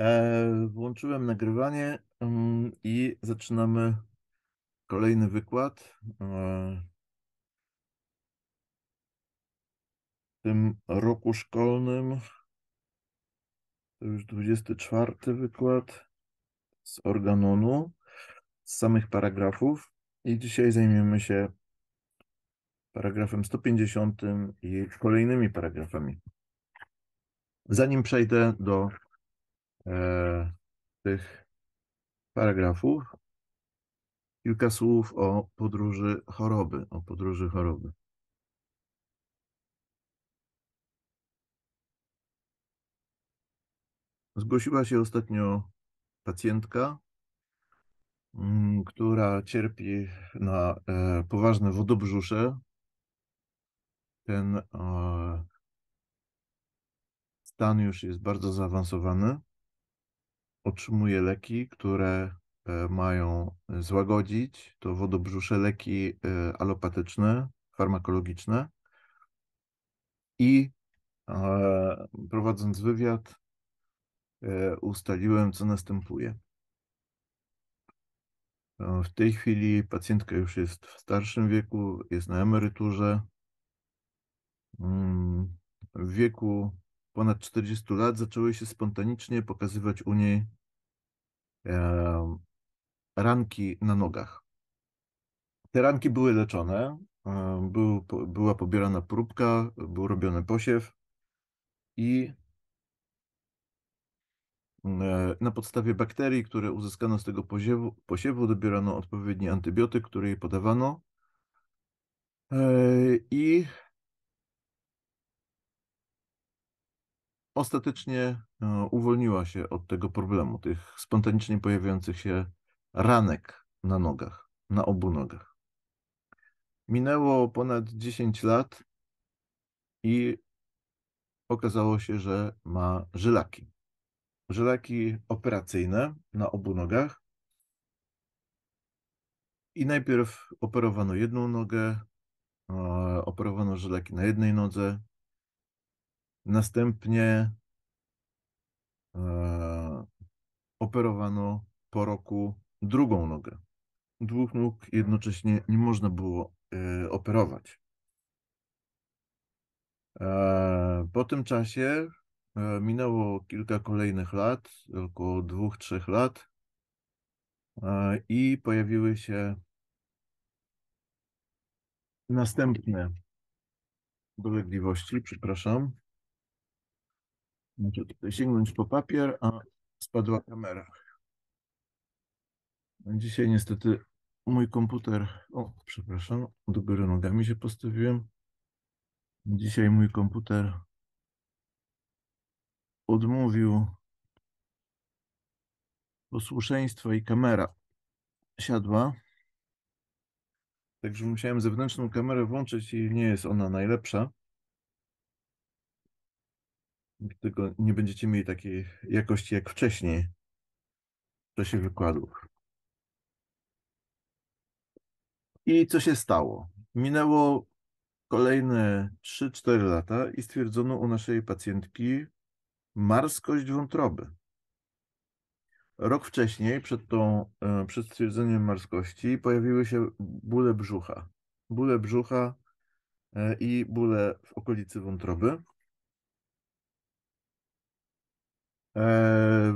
E, włączyłem nagrywanie i zaczynamy kolejny wykład. E, w tym roku szkolnym to już 24 wykład z organonu, z samych paragrafów. I dzisiaj zajmiemy się paragrafem 150 i kolejnymi paragrafami. Zanim przejdę do E, tych paragrafów kilka słów o podróży choroby, o podróży choroby. Zgłosiła się ostatnio pacjentka, mm, która cierpi na e, poważne wodobrzusze. Ten e, stan już jest bardzo zaawansowany otrzymuje leki, które e, mają e, złagodzić to wodobrzusze, leki e, alopatyczne, farmakologiczne. I prowadząc wywiad, ustaliłem, co następuje. W tej chwili pacjentka już jest w starszym wieku, jest na emeryturze. Mm, w wieku ponad 40 lat zaczęły się spontanicznie pokazywać u niej e, ranki na nogach. Te ranki były leczone, e, był, po, była pobierana próbka, był robiony posiew i e, na podstawie bakterii, które uzyskano z tego posiewu, posiewu dobierano odpowiedni antybiotyk, który jej podawano. E, I ostatecznie e, uwolniła się od tego problemu, tych spontanicznie pojawiających się ranek na nogach, na obu nogach. Minęło ponad 10 lat i okazało się, że ma żylaki. Żylaki operacyjne na obu nogach. I najpierw operowano jedną nogę, e, operowano żylaki na jednej nodze, Następnie e, operowano po roku drugą nogę. Dwóch nóg jednocześnie nie można było e, operować. E, po tym czasie minęło kilka kolejnych lat, około dwóch, trzech lat, i pojawiły się następne dolegliwości, przepraszam. Muszę znaczy, tutaj sięgnąć po papier, a spadła kamera. No dzisiaj niestety mój komputer, o przepraszam, do góry nogami się postawiłem. Dzisiaj mój komputer odmówił posłuszeństwa i kamera siadła. Także musiałem zewnętrzną kamerę włączyć i nie jest ona najlepsza tylko nie będziecie mieli takiej jakości jak wcześniej w czasie wykładów. I co się stało? Minęło kolejne 3-4 lata i stwierdzono u naszej pacjentki marskość wątroby. Rok wcześniej, przed, tą, e, przed stwierdzeniem marskości, pojawiły się bóle brzucha. Bóle brzucha e, i bóle w okolicy wątroby. E,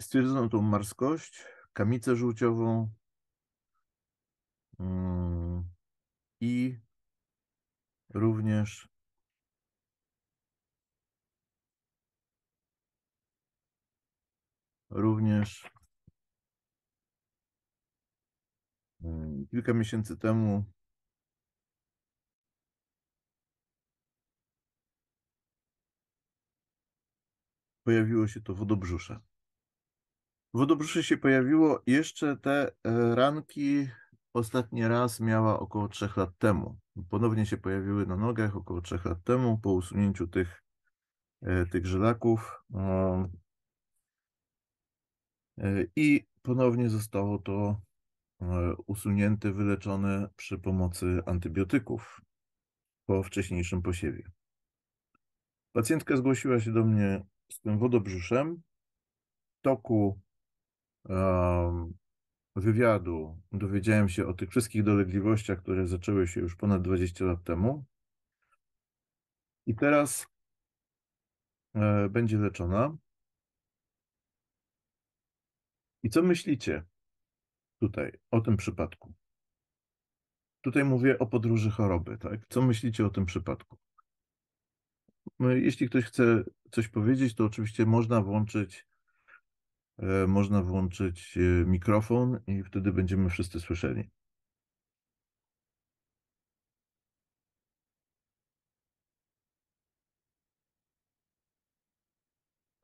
Stwierdzono tą marskość, kamicę żółciową mm, i również również mm, kilka miesięcy temu pojawiło się to wodobrzusze. Wodobrzusze się pojawiło jeszcze te e, ranki ostatni raz miała około 3 lat temu. Ponownie się pojawiły na nogach około 3 lat temu po usunięciu tych, e, tych żelaków. E, I ponownie zostało to usunięte, wyleczone przy pomocy antybiotyków po wcześniejszym posiewie. Pacjentka zgłosiła się do mnie z tym wodobrzuszem w toku um, wywiadu dowiedziałem się o tych wszystkich dolegliwościach, które zaczęły się już ponad 20 lat temu. I teraz e, będzie leczona. I co myślicie tutaj o tym przypadku? Tutaj mówię o podróży choroby, tak? Co myślicie o tym przypadku? No jeśli ktoś chce coś powiedzieć, to oczywiście można włączyć e, można włączyć e, mikrofon i wtedy będziemy wszyscy słyszeli.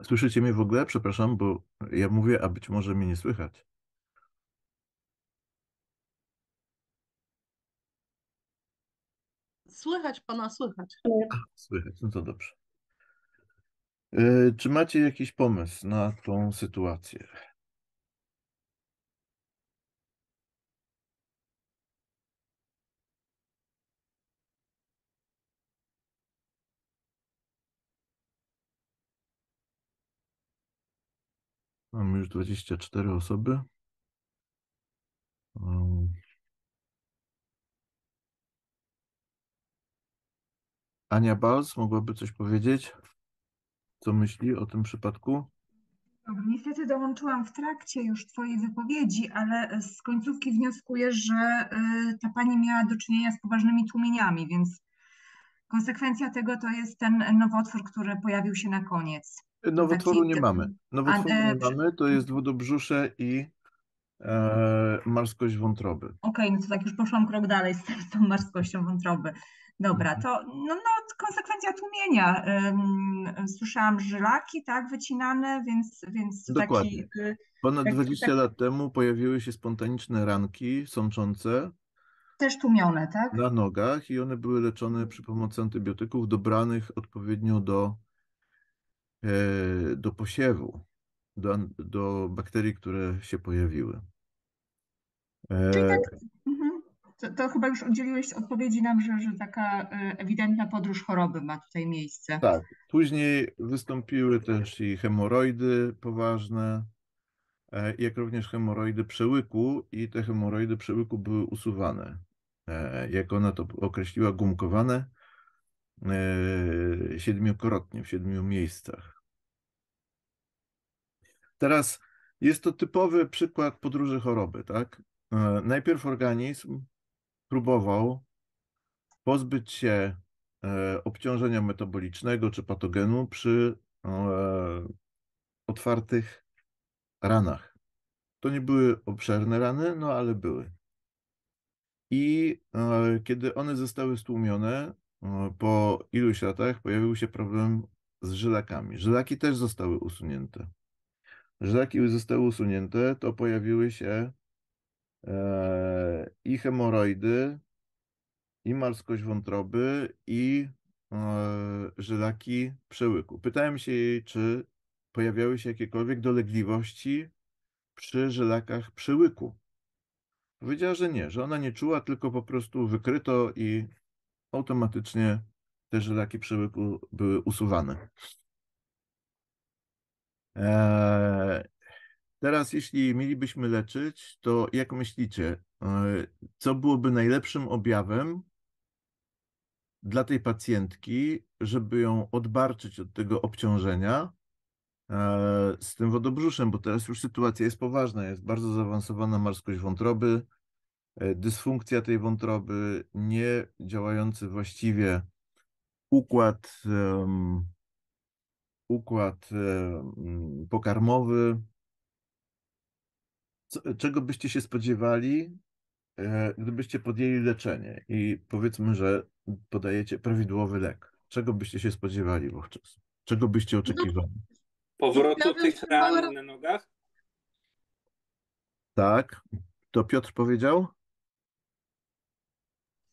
Słyszycie mnie w ogóle? Przepraszam, bo ja mówię, a być może mnie nie słychać. Słychać pana, słychać. Tak, słychać, no to dobrze. E, czy macie jakiś pomysł na tą sytuację? Mamy już 24 osoby. Ania Bals mogłaby coś powiedzieć? Co myśli o tym przypadku? Niestety dołączyłam w trakcie już Twojej wypowiedzi, ale z końcówki wnioskuję, że y, ta Pani miała do czynienia z poważnymi tłumieniami, więc konsekwencja tego to jest ten nowotwór, który pojawił się na koniec. Nowotworu nie mamy. Nowotworu nie e, mamy, to jest wodobrzusze i e, marskość wątroby. Okej, okay, no to tak już poszłam krok dalej z, tą marskością wątroby. Dobra, mhm. to no, no, konsekwencja tłumienia. Słyszałam żylaki, tak, wycinane, więc, więc Dokładnie. taki... Y, Ponad taki, 20 taki... lat temu pojawiły się spontaniczne ranki sączące. Też tłumione, tak? Na nogach i one były leczone przy pomocy antybiotyków dobranych odpowiednio do, e, do posiewu, do, do bakterii, które się pojawiły. E, Czyli tak, mhm to, to, chyba już udzieliłeś odpowiedzi nam, że, że taka e, ewidentna podróż choroby ma tutaj miejsce. Tak. Później wystąpiły też i hemoroidy poważne, e, jak również hemoroidy przełyku i te hemoroidy przełyku były usuwane. E, jak ona to określiła, gumkowane siedmiokrotnie w siedmiu miejscach. Teraz jest to typowy przykład podróży choroby, tak? Najpierw organizm próbował pozbyć się e, obciążenia metabolicznego czy patogenu przy e, otwartych ranach. To nie były obszerne rany, no ale były. I e, kiedy one zostały stłumione, po iluś latach pojawił się problem z żylakami. Żylaki też zostały usunięte. Żylaki zostały usunięte, to pojawiły się Eee, i hemoroidy, i marskość wątroby, i e, żylaki przełyku. Pytałem się jej, czy pojawiały się jakiekolwiek dolegliwości przy żylakach przełyku. Powiedziała, że nie, że ona nie czuła, tylko po prostu wykryto i automatycznie te żylaki przełyku były usuwane. Eee, Teraz, jeśli mielibyśmy leczyć, to jak myślicie, e, co byłoby najlepszym objawem dla tej pacjentki, żeby ją odbarczyć od tego obciążenia e, z tym wodobrzuszem, bo teraz już sytuacja jest poważna, jest bardzo zaawansowana marskość wątroby, e, dysfunkcja tej wątroby, nie działający właściwie układ, układ pokarmowy, co, czego byście się spodziewali, e, gdybyście podjęli leczenie i powiedzmy, że podajecie prawidłowy lek? Czego byście się spodziewali wówczas? Czego byście no oczekiwali? No, powrotu tych ran na nogach? Tak. To Piotr powiedział?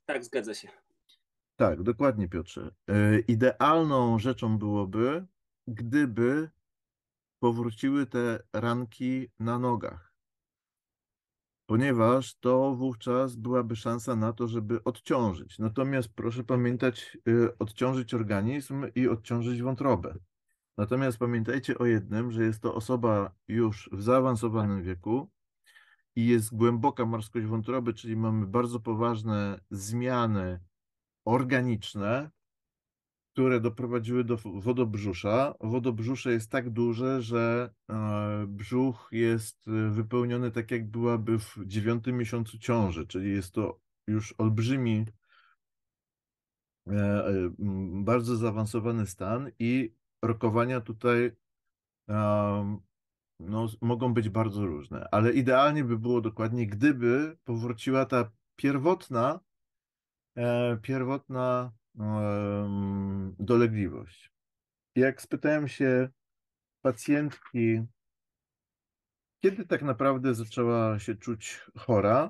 Tak, zgadza się. Tak, dokładnie, Piotrze. E, idealną rzeczą byłoby, gdyby powróciły te ranki na nogach ponieważ to wówczas byłaby szansa na to, żeby odciążyć. Natomiast proszę pamiętać, y, odciążyć organizm i odciążyć wątrobę. Natomiast pamiętajcie o jednym, że jest to osoba już w zaawansowanym wieku i jest głęboka marskość wątroby, czyli mamy bardzo poważne zmiany organiczne, które doprowadziły do wodobrzusza. Wodobrzusze jest tak duże, że e, brzuch jest e, wypełniony tak, jak byłaby w dziewiątym miesiącu ciąży, czyli jest to już olbrzymi, e, bardzo zaawansowany stan i rokowania tutaj no, mogą być bardzo różne, ale idealnie by było dokładnie, gdyby powróciła ta pierwotna, pierwotna dolegliwość. Jak spytałem się pacjentki, kiedy tak naprawdę zaczęła się czuć chora,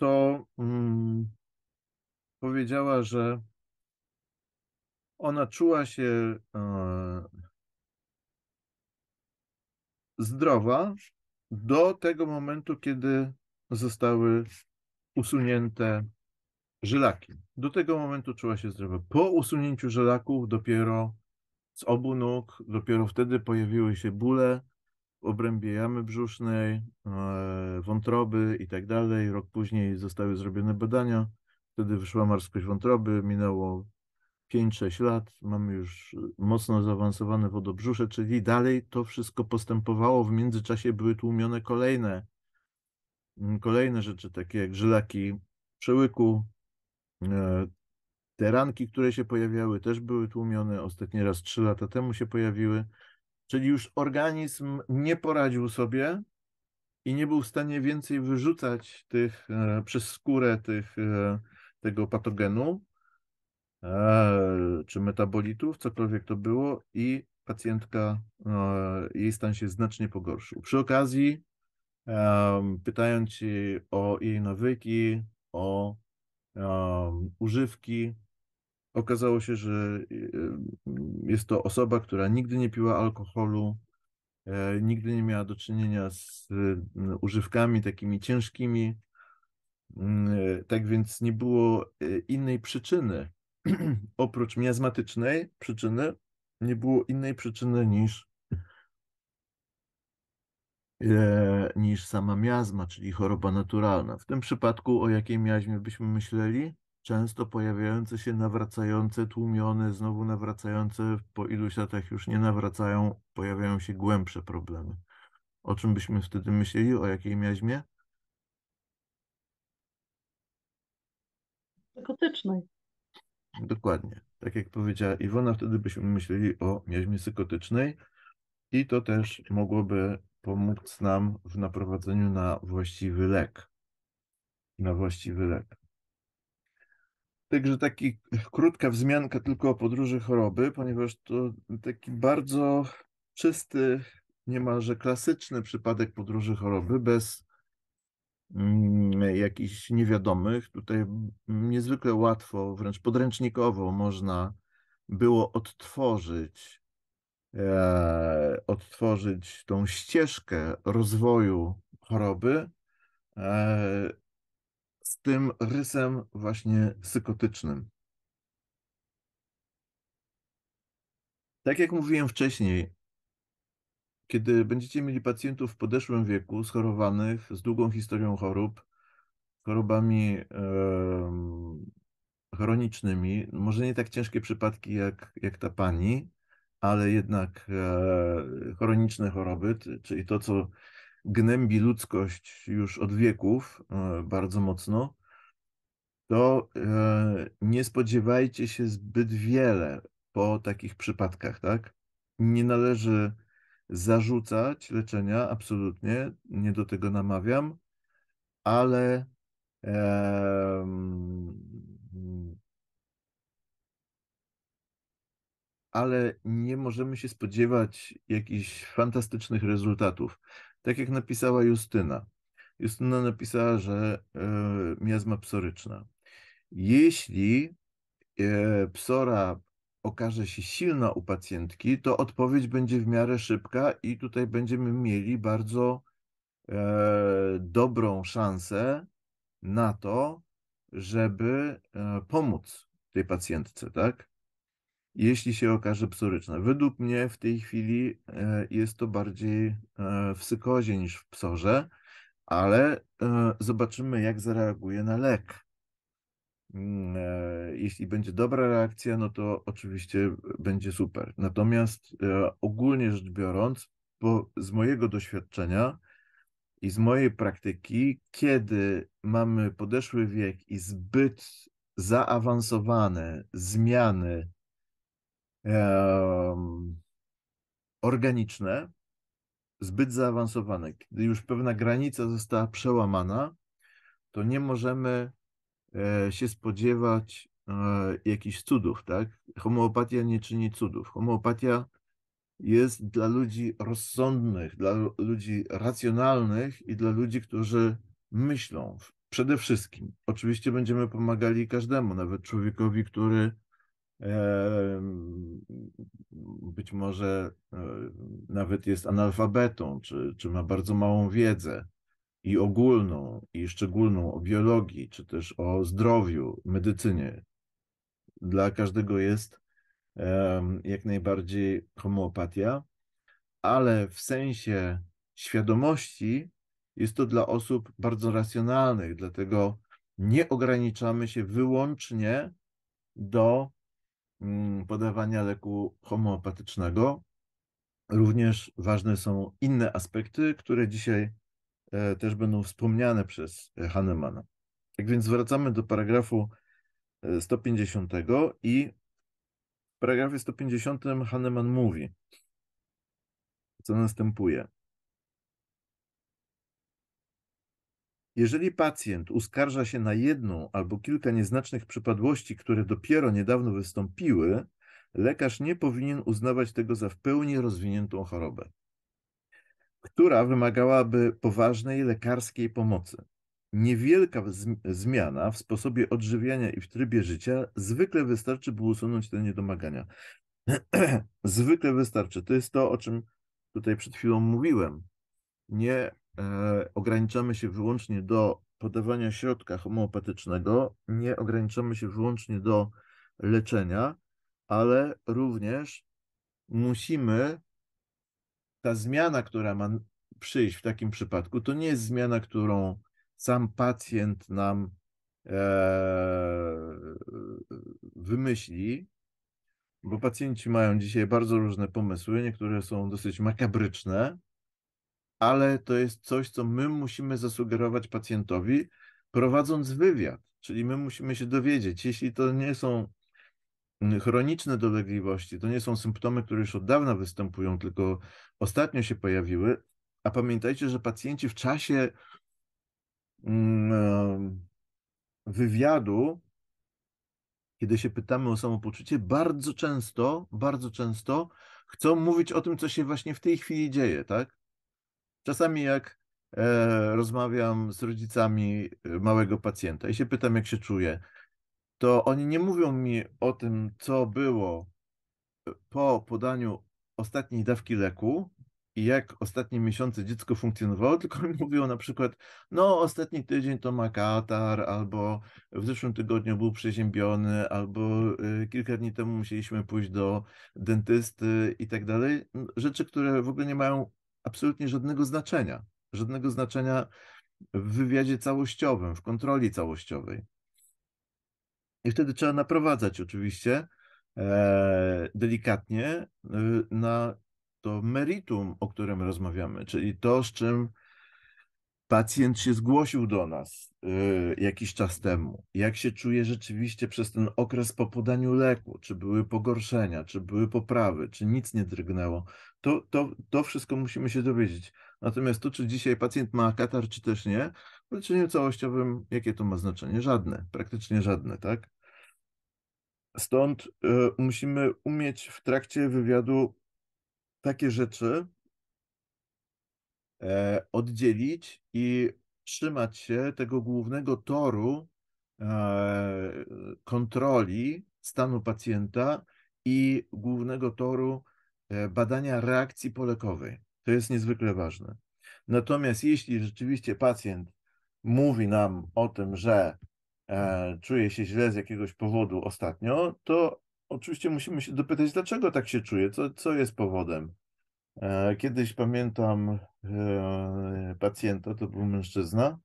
to mm, powiedziała, że ona czuła się e, zdrowa do tego momentu, kiedy zostały usunięte żylaki. Do tego momentu czuła się zdrowa. Po usunięciu żelaków dopiero z obu nóg, dopiero wtedy pojawiły się bóle w obrębie jamy brzusznej, e, wątroby i tak dalej. Rok później zostały zrobione badania. Wtedy wyszła marskość wątroby, minęło 5-6 lat, mamy już mocno zaawansowane wodobrzusze, czyli dalej to wszystko postępowało. W międzyczasie były tłumione kolejne, kolejne rzeczy, takie jak żylaki przełyku, E, te ranki, które się pojawiały, też były tłumione. Ostatni raz trzy lata temu się pojawiły. Czyli już organizm nie poradził sobie i nie był w stanie więcej wyrzucać tych e, przez skórę tych, e, tego patogenu czy metabolitów, cokolwiek to było, i pacjentka, no, jej stan się znacznie pogorszył. Przy okazji, pytając się o jej nawyki, o um, używki. Okazało się, że y, y, jest to osoba, która nigdy nie piła alkoholu, e, nigdy nie miała do czynienia z y, używkami takimi ciężkimi. Mm, e, tak więc nie było e, innej przyczyny, oprócz miazmatycznej przyczyny, nie było innej przyczyny niż niż sama miazma, czyli choroba naturalna. W tym przypadku o jakiej miaźmie byśmy myśleli? Często pojawiające się nawracające, tłumione, znowu nawracające, po iluś latach już nie nawracają, pojawiają się głębsze problemy. O czym byśmy wtedy myśleli? O jakiej miaźmie? Psychotycznej. Dokładnie. Tak jak powiedziała Iwona, wtedy byśmy myśleli o miaźmie psychotycznej i to też mogłoby pomóc nam w naprowadzeniu na właściwy lek. Na właściwy lek. Także taki krótka wzmianka tylko o podróży choroby, ponieważ to taki bardzo czysty, niemalże klasyczny przypadek podróży choroby, bez mm, jakichś niewiadomych. Tutaj niezwykle łatwo, wręcz podręcznikowo można było odtworzyć E, odtworzyć tą ścieżkę rozwoju choroby e, z tym rysem właśnie psychotycznym. Tak jak mówiłem wcześniej, kiedy będziecie mieli pacjentów w podeszłym wieku, schorowanych, z długą historią chorób, chorobami chronicznymi, może nie tak ciężkie przypadki jak, jak ta pani, ale jednak e, chroniczne choroby, czyli to, co gnębi ludzkość już od wieków e, bardzo mocno, to e, nie spodziewajcie się zbyt wiele po takich przypadkach, tak? Nie należy zarzucać leczenia, absolutnie, nie do tego namawiam, ale ale nie możemy się spodziewać jakichś fantastycznych rezultatów. Tak jak napisała Justyna. Justyna napisała, że e, miazma psoryczna. Jeśli e, psora okaże się silna u pacjentki, to odpowiedź będzie w miarę szybka i tutaj będziemy mieli bardzo e, dobrą szansę na to, żeby pomóc tej pacjentce, tak? jeśli się okaże psoryczne. Według mnie w tej chwili e, jest to bardziej e, w sykozie niż w psorze, ale e, zobaczymy, jak zareaguje na lek. Mm, jeśli będzie dobra reakcja, no to oczywiście będzie super. Natomiast ogólnie rzecz biorąc, bo z mojego doświadczenia i z mojej praktyki, kiedy mamy podeszły wiek i zbyt zaawansowane zmiany organiczne, zbyt zaawansowane. Kiedy już pewna granica została przełamana, to nie możemy e, się spodziewać e, jakichś cudów, tak? Homeopatia nie czyni cudów. Homeopatia jest dla ludzi rozsądnych, dla ludzi racjonalnych i dla ludzi, którzy myślą przede wszystkim. Oczywiście będziemy pomagali każdemu, nawet człowiekowi, który być może e, nawet jest analfabetą, czy, czy ma bardzo małą wiedzę i ogólną, i szczególną o biologii, czy też o zdrowiu, medycynie. Dla każdego jest jak najbardziej homeopatia, ale w sensie świadomości jest to dla osób bardzo racjonalnych, dlatego nie ograniczamy się wyłącznie do Mm, podawania leku homeopatycznego. Również ważne są inne aspekty, które dzisiaj e, też będą wspomniane przez e, Hahnemana. Tak więc wracamy do paragrafu 150 e, i w paragrafie 150 Hahnemann mówi, co następuje. Jeżeli pacjent uskarża się na jedną albo kilka nieznacznych przypadłości, które dopiero niedawno wystąpiły, lekarz nie powinien uznawać tego za w pełni rozwiniętą chorobę, która wymagałaby poważnej lekarskiej pomocy. Niewielka zmiana w sposobie odżywiania i w trybie życia zwykle wystarczy, by usunąć te niedomagania. zwykle wystarczy. To jest to, o czym tutaj przed chwilą mówiłem. Nie E, ograniczamy się wyłącznie do podawania środka homeopatycznego, nie ograniczamy się wyłącznie do leczenia, ale również musimy, ta zmiana, która ma przyjść w takim przypadku, to nie jest zmiana, którą sam pacjent nam e, wymyśli, bo pacjenci mają dzisiaj bardzo różne pomysły, niektóre są dosyć makabryczne, ale to jest coś, co my musimy zasugerować pacjentowi, prowadząc wywiad. Czyli my musimy się dowiedzieć, jeśli to nie są chroniczne dolegliwości, to nie są symptomy, które już od dawna występują, tylko ostatnio się pojawiły. A pamiętajcie, że pacjenci w czasie mm, e, wywiadu, kiedy się pytamy o samopoczucie, bardzo często, bardzo często chcą mówić o tym, co się właśnie w tej chwili dzieje, tak? Czasami jak e, rozmawiam z rodzicami e, małego pacjenta i się pytam, jak się czuje, to oni nie mówią mi o tym, co było e, po podaniu ostatniej dawki leku i jak ostatnie miesiące dziecko funkcjonowało, tylko mi mówią na przykład, no ostatni tydzień to ma katar, albo w zeszłym tygodniu był przeziębiony, albo kilka dni temu musieliśmy pójść do dentysty i tak dalej. Rzeczy, które w ogóle nie mają absolutnie żadnego znaczenia. Żadnego znaczenia w wywiadzie całościowym, w kontroli całościowej. I wtedy trzeba naprowadzać oczywiście e, delikatnie e, na to meritum, o którym rozmawiamy, czyli to, z czym pacjent się zgłosił do nas, Y, jakiś czas temu, jak się czuje rzeczywiście przez ten okres po podaniu leku, czy były pogorszenia, czy były poprawy, czy nic nie drgnęło, to, to, to wszystko musimy się dowiedzieć. Natomiast to, czy dzisiaj pacjent ma katar, czy też nie, no w leczeniu całościowym, jakie to ma znaczenie? Żadne, praktycznie żadne, tak? Stąd y, musimy umieć w trakcie wywiadu takie rzeczy, e, oddzielić i trzymać się tego głównego toru e, kontroli stanu pacjenta i głównego toru e, badania reakcji polekowej. To jest niezwykle ważne. Natomiast jeśli rzeczywiście pacjent mówi nam o tym, że e, czuje się źle z jakiegoś powodu ostatnio, to oczywiście musimy się dopytać, dlaczego tak się czuje, co, co jest powodem. Kiedyś pamiętam, E, pacjenta, to był mężczyzna,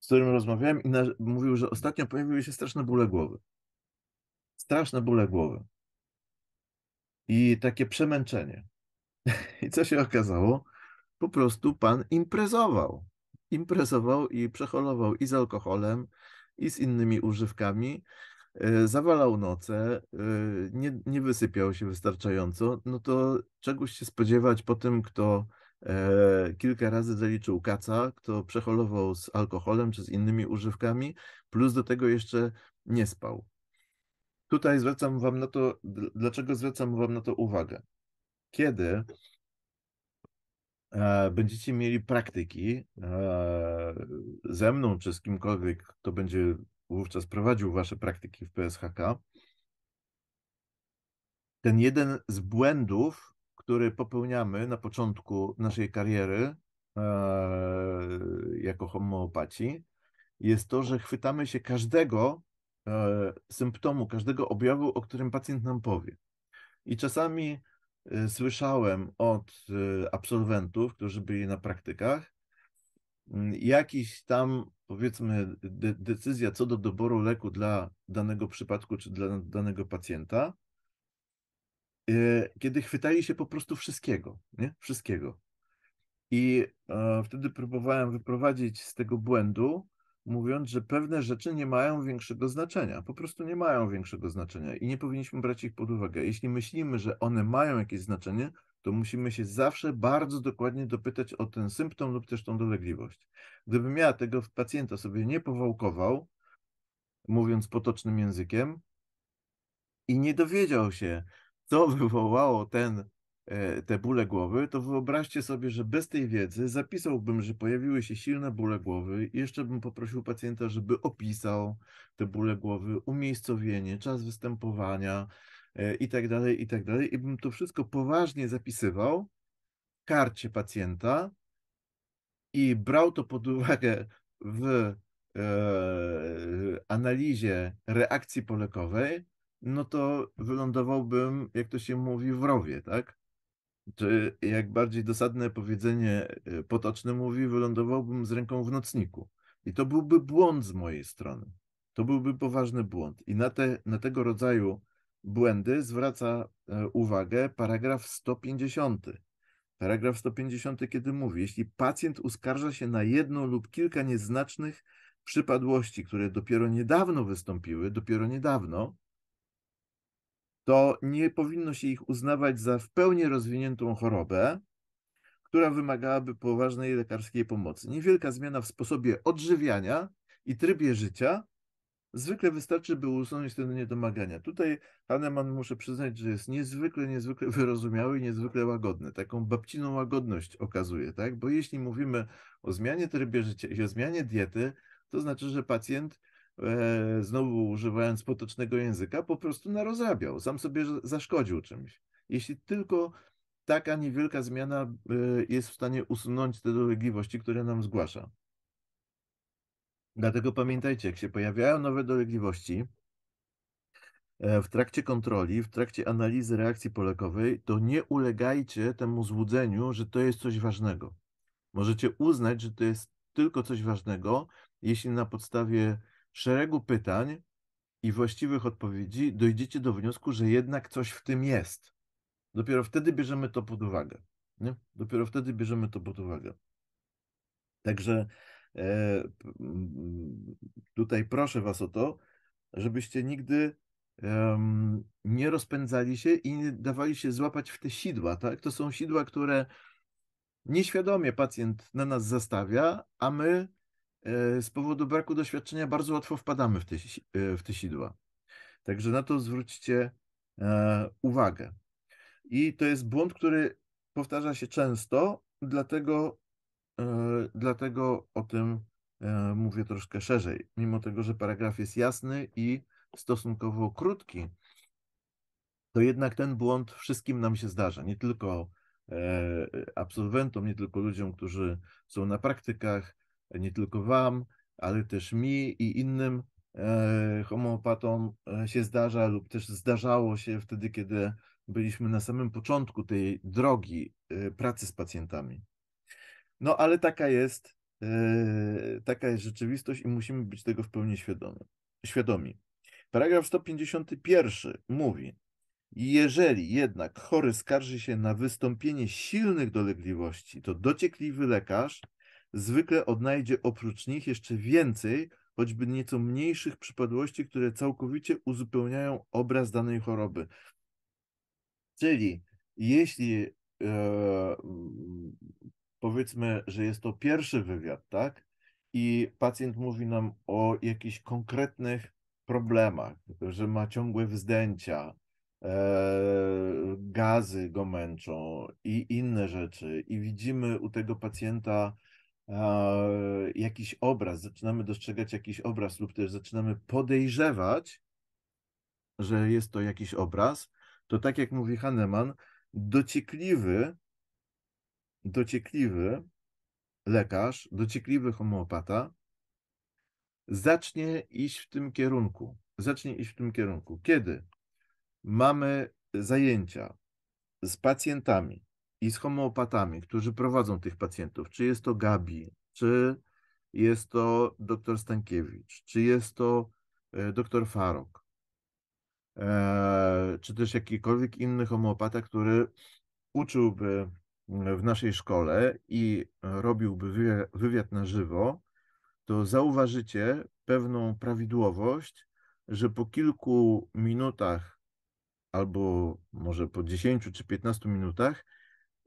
z którym rozmawiałem i na, mówił, że ostatnio pojawiły się straszne bóle głowy. Straszne bóle głowy. I takie przemęczenie. I co się okazało? Po prostu pan imprezował. Imprezował i przeholował i z alkoholem, i z innymi używkami. E, zawalał noce, e, nie, nie wysypiał się wystarczająco. No to czegoś się spodziewać po tym, kto E, kilka razy zaliczył kaca, kto przeholował z alkoholem czy z innymi używkami, plus do tego jeszcze nie spał. Tutaj zwracam wam na to, dlaczego zwracam wam na to uwagę. Kiedy e, będziecie mieli praktyki e, ze mną czy z kimkolwiek, kto będzie wówczas prowadził wasze praktyki w PSHK, ten jeden z błędów, który popełniamy na początku naszej kariery e, jako homeopaci, jest to, że chwytamy się każdego e, symptomu, każdego objawu, o którym pacjent nam powie. I czasami e, słyszałem od absolwentów, którzy byli na praktykach, mm, jakiś tam, powiedzmy, de decyzja co do doboru leku dla danego przypadku czy dla danego pacjenta, Y, kiedy chwytali się po prostu wszystkiego, nie? Wszystkiego. I e, wtedy próbowałem wyprowadzić z tego błędu, mówiąc, że pewne rzeczy nie mają większego znaczenia, po prostu nie mają większego znaczenia i nie powinniśmy brać ich pod uwagę. Jeśli myślimy, że one mają jakieś znaczenie, to musimy się zawsze bardzo dokładnie dopytać o ten symptom lub też tą dolegliwość. Gdybym ja tego pacjenta sobie nie powałkował, mówiąc potocznym językiem, i nie dowiedział się, co wywołało ten, e, te bóle głowy, to wyobraźcie sobie, że bez tej wiedzy zapisałbym, że pojawiły się silne bóle głowy i jeszcze bym poprosił pacjenta, żeby opisał te bóle głowy, umiejscowienie, czas występowania e, i tak dalej, i tak dalej. I bym to wszystko poważnie zapisywał w karcie pacjenta i brał to pod uwagę w e, analizie reakcji polekowej, no to wylądowałbym, jak to się mówi, w rowie, tak? Czy jak bardziej dosadne powiedzenie y, potoczne mówi, wylądowałbym z ręką w nocniku. I to byłby błąd z mojej strony. To byłby poważny błąd. I na, te, na tego rodzaju błędy zwraca e, uwagę paragraf 150. Paragraf 150, kiedy mówi, jeśli pacjent uskarża się na jedną lub kilka nieznacznych przypadłości, które dopiero niedawno wystąpiły, dopiero niedawno, to nie powinno się ich uznawać za w pełni rozwiniętą chorobę, która wymagałaby poważnej lekarskiej pomocy. Niewielka zmiana w sposobie odżywiania i trybie życia zwykle wystarczy, by usunąć te niedomagania. Tutaj Hahnemann, muszę przyznać, że jest niezwykle, niezwykle wyrozumiały i niezwykle łagodny. Taką babciną łagodność okazuje, tak? Bo jeśli mówimy o zmianie trybie życia i o zmianie diety, to znaczy, że pacjent E, znowu używając potocznego języka, po prostu narozrabiał, sam sobie zaszkodził czymś. Jeśli tylko taka niewielka zmiana e, jest w stanie usunąć te dolegliwości, które nam zgłasza. Dlatego pamiętajcie, jak się pojawiają nowe dolegliwości, e, w trakcie kontroli, w trakcie analizy reakcji polekowej, to nie ulegajcie temu złudzeniu, że to jest coś ważnego. Możecie uznać, że to jest tylko coś ważnego, jeśli na podstawie szeregu pytań i właściwych odpowiedzi dojdziecie do wniosku, że jednak coś w tym jest. Dopiero wtedy bierzemy to pod uwagę. Nie? Dopiero wtedy bierzemy to pod uwagę. Także e, tutaj proszę Was o to, żebyście nigdy e, nie rozpędzali się i nie dawali się złapać w te sidła. Tak? To są sidła, które nieświadomie pacjent na nas zastawia, a my E, z powodu braku doświadczenia bardzo łatwo wpadamy w te, e, w te sidła. Także na to zwróćcie e, uwagę. I to jest błąd, który powtarza się często, dlatego, dlatego o tym mówię troszkę szerzej. Mimo tego, że paragraf jest jasny i stosunkowo krótki, to jednak ten błąd wszystkim nam się zdarza, nie tylko absolwentom, nie tylko ludziom, którzy są na praktykach, nie tylko Wam, ale też mi i innym e, homeopatom e, się zdarza lub też zdarzało się wtedy, kiedy byliśmy na samym początku tej drogi e, pracy z pacjentami. No ale taka jest, taka jest rzeczywistość i musimy być tego w pełni świadomi. świadomi. Paragraf 151 mówi, jeżeli jednak chory skarży się na wystąpienie silnych dolegliwości, to dociekliwy lekarz zwykle odnajdzie oprócz nich jeszcze więcej, choćby nieco mniejszych przypadłości, które całkowicie uzupełniają obraz danej choroby. Czyli jeśli e, mm, powiedzmy, że jest to pierwszy wywiad, tak? I pacjent mówi nam o jakichś konkretnych problemach, że ma ciągłe wzdęcia, e, gazy go męczą i inne rzeczy. I widzimy u tego pacjenta E, jakiś obraz, zaczynamy dostrzegać jakiś obraz, lub też zaczynamy podejrzewać, że jest to jakiś obraz, to tak jak mówi Haneman, dociekliwy, dociekliwy lekarz, dociekliwy homeopata zacznie iść w tym kierunku. Zacznie iść w tym kierunku. Kiedy mamy zajęcia z pacjentami, i z homeopatami, którzy prowadzą tych pacjentów, czy jest to Gabi, czy jest to dr Stankiewicz, czy jest to e, dr Farok, e, czy też jakikolwiek inny homeopata, który uczyłby mm, w naszej szkole i robiłby wywiad, wywiad na żywo, to zauważycie pewną prawidłowość, że po kilku minutach albo może po 10 czy 15 minutach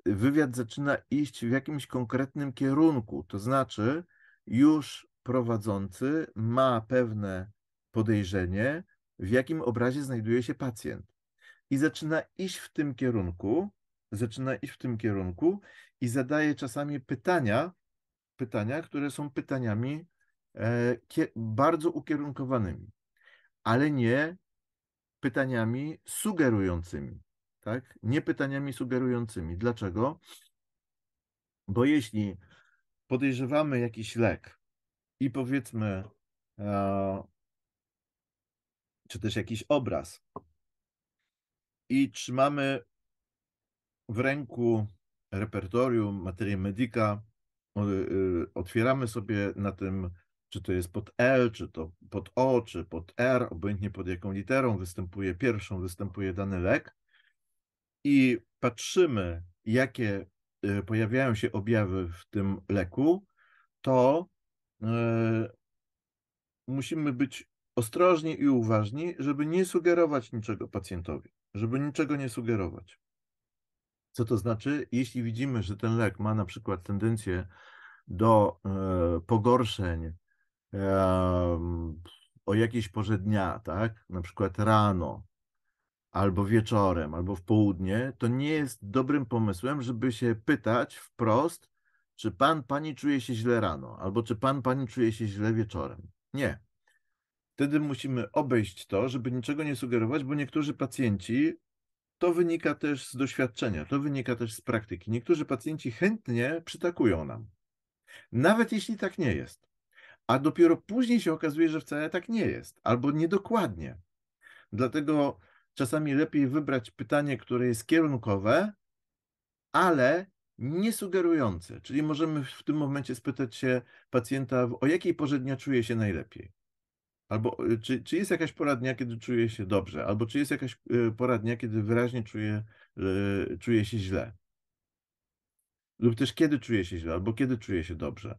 wywiad zaczyna iść w jakimś konkretnym kierunku, to znaczy już prowadzący ma pewne podejrzenie, w jakim obrazie znajduje się pacjent. I zaczyna iść w tym kierunku, zaczyna iść w tym kierunku i zadaje czasami pytania, pytania, które są pytaniami e, bardzo ukierunkowanymi, ale nie pytaniami sugerującymi tak? nie pytaniami sugerującymi. Dlaczego? Bo jeśli podejrzewamy jakiś lek i powiedzmy, e, czy też jakiś obraz, i trzymamy w ręku repertorium, materię medica, y, otwieramy sobie na tym, czy to jest pod L, czy to pod O, czy pod R, obojętnie pod jaką literą występuje pierwszą, występuje dany lek, i patrzymy, jakie e, pojawiają się objawy w tym leku, to e, musimy być ostrożni i uważni, żeby nie sugerować niczego pacjentowi, żeby niczego nie sugerować. Co to znaczy? Jeśli widzimy, że ten lek ma na przykład tendencję do e, pogorszeń o jakieś porze dnia, tak? Na przykład rano, albo wieczorem, albo w południe, to nie jest dobrym pomysłem, żeby się pytać wprost, czy pan, pani czuje się źle rano, albo czy pan, pani czuje się źle wieczorem. Nie. Wtedy musimy obejść to, żeby niczego nie sugerować, bo niektórzy pacjenci, to wynika też z doświadczenia, to wynika też z praktyki. Niektórzy pacjenci chętnie przytakują nam, nawet jeśli tak nie jest. A dopiero później się okazuje, że wcale tak nie jest, albo niedokładnie. Dlatego czasami lepiej wybrać pytanie, które jest kierunkowe, ale nie sugerujące. Czyli możemy w tym momencie spytać się pacjenta, o jakiej porze dnia czuje się najlepiej. Albo y, czy, czy jest jakaś pora dnia, kiedy czuje się dobrze, albo czy jest jakaś y, pora dnia, kiedy wyraźnie czuje, y, czuje się źle. Lub też kiedy czuje się źle, albo kiedy czuje się dobrze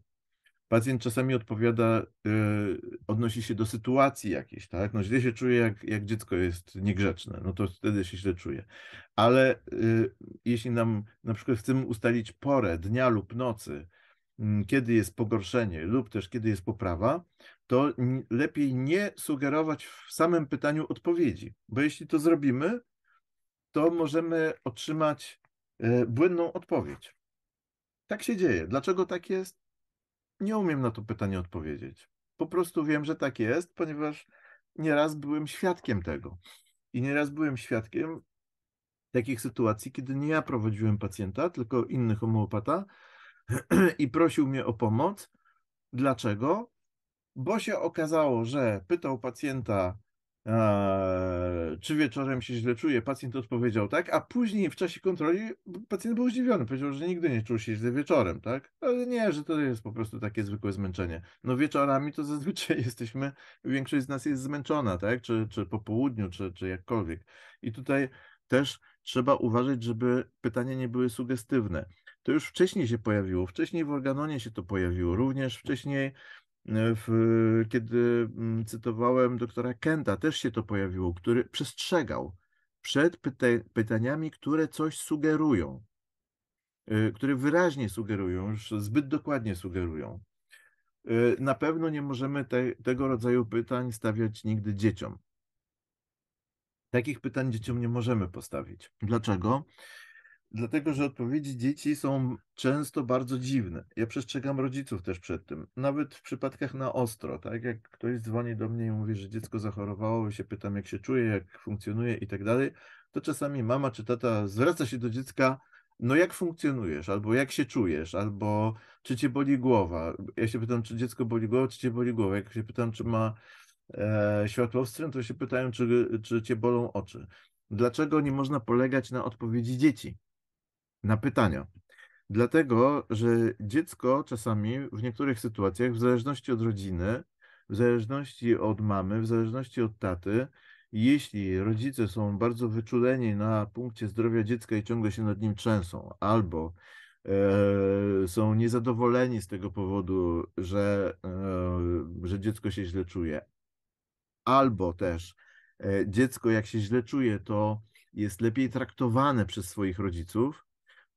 pacjent czasami odpowiada, y, odnosi się do sytuacji jakiejś, tak? No źle się czuje, jak, jak dziecko jest niegrzeczne, no to wtedy się źle czuje. Ale y, jeśli nam na przykład chcemy ustalić porę dnia lub nocy, mm, kiedy jest pogorszenie lub też kiedy jest poprawa, to lepiej nie sugerować w samym pytaniu odpowiedzi, bo jeśli to zrobimy, to możemy otrzymać y, błędną odpowiedź. Tak się dzieje. Dlaczego tak jest? Nie umiem na to pytanie odpowiedzieć. Po prostu wiem, że tak jest, ponieważ nieraz byłem świadkiem tego. I nieraz byłem świadkiem takich sytuacji, kiedy nie ja prowadziłem pacjenta, tylko inny homeopata i prosił mnie o pomoc. Dlaczego? Bo się okazało, że pytał pacjenta, Eee, czy wieczorem się źle czuje? Pacjent odpowiedział tak, a później w czasie kontroli pacjent był zdziwiony, powiedział, że nigdy nie czuł się źle wieczorem, tak? Ale nie, że to jest po prostu takie zwykłe zmęczenie. No wieczorami to zazwyczaj jesteśmy, większość z nas jest zmęczona, tak? Czy, czy po południu, czy, czy jakkolwiek. I tutaj też trzeba uważać, żeby pytania nie były sugestywne. To już wcześniej się pojawiło, wcześniej w organonie się to pojawiło, również wcześniej E, w, kiedy mm, cytowałem doktora Kenta, też się to pojawiło, który przestrzegał przed pyta pytaniami, które coś sugerują, e, które wyraźnie sugerują, już zbyt dokładnie sugerują. E, na pewno nie możemy te, tego rodzaju pytań stawiać nigdy dzieciom. Takich pytań dzieciom nie możemy postawić. Dlaczego? Dlatego, że odpowiedzi dzieci są często bardzo dziwne. Ja przestrzegam rodziców też przed tym, nawet w przypadkach na ostro, tak? Jak ktoś dzwoni do mnie i mówi, że dziecko zachorowało, się pytam, jak się czuje, jak funkcjonuje i tak dalej, to czasami mama czy tata zwraca się do dziecka, no jak funkcjonujesz, albo jak się czujesz, albo czy cię boli głowa. Ja się pytam, czy dziecko boli głowa, czy cię boli głowa. Jak się pytam, czy ma e, światłowstręt, to się pytają, czy, czy cię bolą oczy. Dlaczego nie można polegać na odpowiedzi dzieci? na pytania. Dlatego, że dziecko czasami w niektórych sytuacjach, w zależności od rodziny, w zależności od mamy, w zależności od taty, jeśli rodzice są bardzo wyczuleni na punkcie zdrowia dziecka i ciągle się nad nim trzęsą, albo e, są niezadowoleni z tego powodu, że, e, że dziecko się źle czuje, albo też e, dziecko, jak się źle czuje, to jest lepiej traktowane przez swoich rodziców,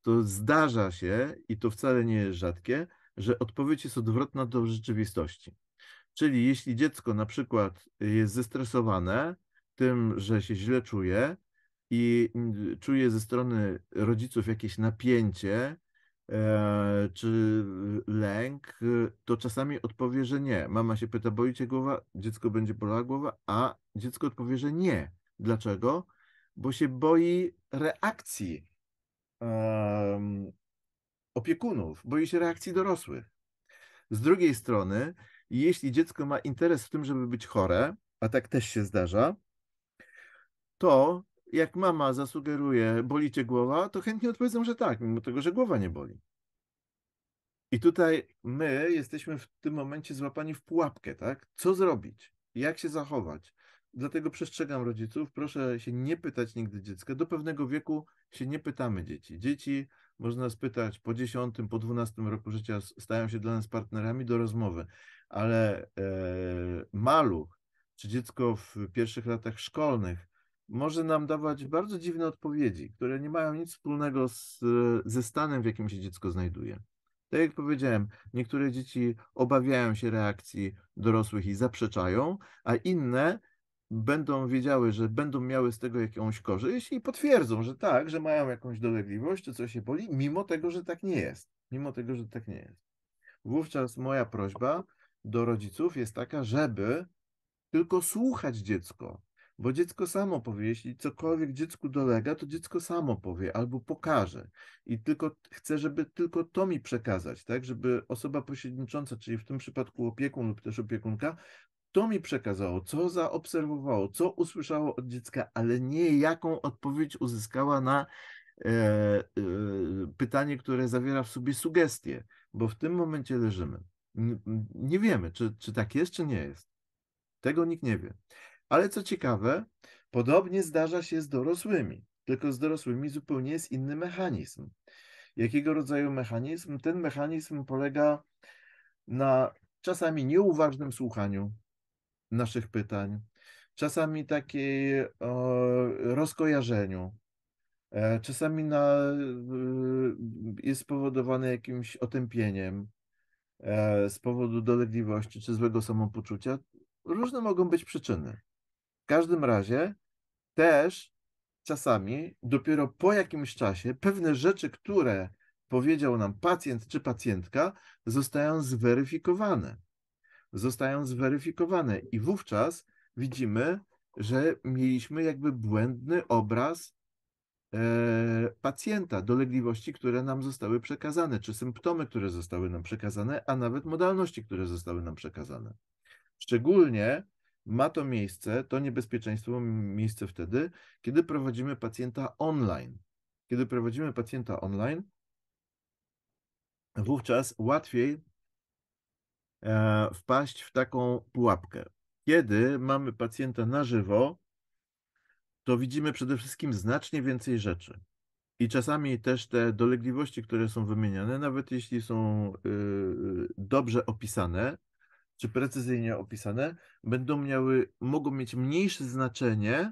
to zdarza się, i to wcale nie jest rzadkie, że odpowiedź jest odwrotna do rzeczywistości. Czyli jeśli dziecko na przykład jest zestresowane tym, że się źle czuje i mm, czuje ze strony rodziców jakieś napięcie e, czy lęk, to czasami odpowie, że nie. Mama się pyta, boicie cię głowa? Dziecko będzie bolała głowa, a dziecko odpowie, że nie. Dlaczego? Bo się boi reakcji um, opiekunów, boi się reakcji dorosłych. Z drugiej strony, jeśli dziecko ma interes w tym, żeby być chore, a tak też się zdarza, to jak mama zasugeruje, boli cię głowa, to chętnie odpowiedzą, że tak, mimo tego, że głowa nie boli. I tutaj my jesteśmy w tym momencie złapani w pułapkę, tak? Co zrobić? Jak się zachować? Dlatego przestrzegam rodziców, proszę się nie pytać nigdy dziecka. Do pewnego wieku się nie pytamy dzieci. Dzieci można spytać po 10, po 12 roku życia, stają się dla nas partnerami do rozmowy, ale e, maluch czy dziecko w pierwszych latach szkolnych może nam dawać bardzo dziwne odpowiedzi, które nie mają nic wspólnego z, ze stanem, w jakim się dziecko znajduje. Tak jak powiedziałem, niektóre dzieci obawiają się reakcji dorosłych i zaprzeczają, a inne będą wiedziały, że będą miały z tego jakąś korzyść i potwierdzą, że tak, że mają jakąś dolegliwość, czy coś się boli, mimo tego, że tak nie jest. Mimo tego, że tak nie jest. Wówczas moja prośba do rodziców jest taka, żeby tylko słuchać dziecko, bo dziecko samo powie, jeśli cokolwiek dziecku dolega, to dziecko samo powie albo pokaże. I tylko chcę, żeby tylko to mi przekazać, tak, żeby osoba pośrednicząca, czyli w tym przypadku opiekun lub też opiekunka, co mi przekazało, co zaobserwowało, co usłyszało od dziecka, ale nie jaką odpowiedź uzyskała na e, e, pytanie, które zawiera w sobie sugestie, bo w tym momencie leżymy. Nie wiemy, czy, czy tak jest, czy nie jest. Tego nikt nie wie. Ale co ciekawe, podobnie zdarza się z dorosłymi, tylko z dorosłymi zupełnie jest inny mechanizm. Jakiego rodzaju mechanizm? Ten mechanizm polega na czasami nieuważnym słuchaniu, naszych pytań, czasami takiej rozkojarzeniu. E, czasami na, e, jest spowodowane jakimś otępieniem e, z powodu dolegliwości czy złego samopoczucia. Różne mogą być przyczyny. W każdym razie też czasami dopiero po jakimś czasie pewne rzeczy, które powiedział nam pacjent czy pacjentka, zostają zweryfikowane zostają zweryfikowane i wówczas widzimy, że mieliśmy jakby błędny obraz e, pacjenta, dolegliwości, które nam zostały przekazane, czy symptomy, które zostały nam przekazane, a nawet modalności, które zostały nam przekazane. Szczególnie ma to miejsce, to niebezpieczeństwo miejsce wtedy, kiedy prowadzimy pacjenta online. Kiedy prowadzimy pacjenta online, wówczas łatwiej E, wpaść w taką pułapkę. Kiedy mamy pacjenta na żywo, to widzimy przede wszystkim znacznie więcej rzeczy. I czasami też te dolegliwości, które są wymieniane, nawet jeśli są y, y, dobrze opisane czy precyzyjnie opisane, będą miały, mogą mieć mniejsze znaczenie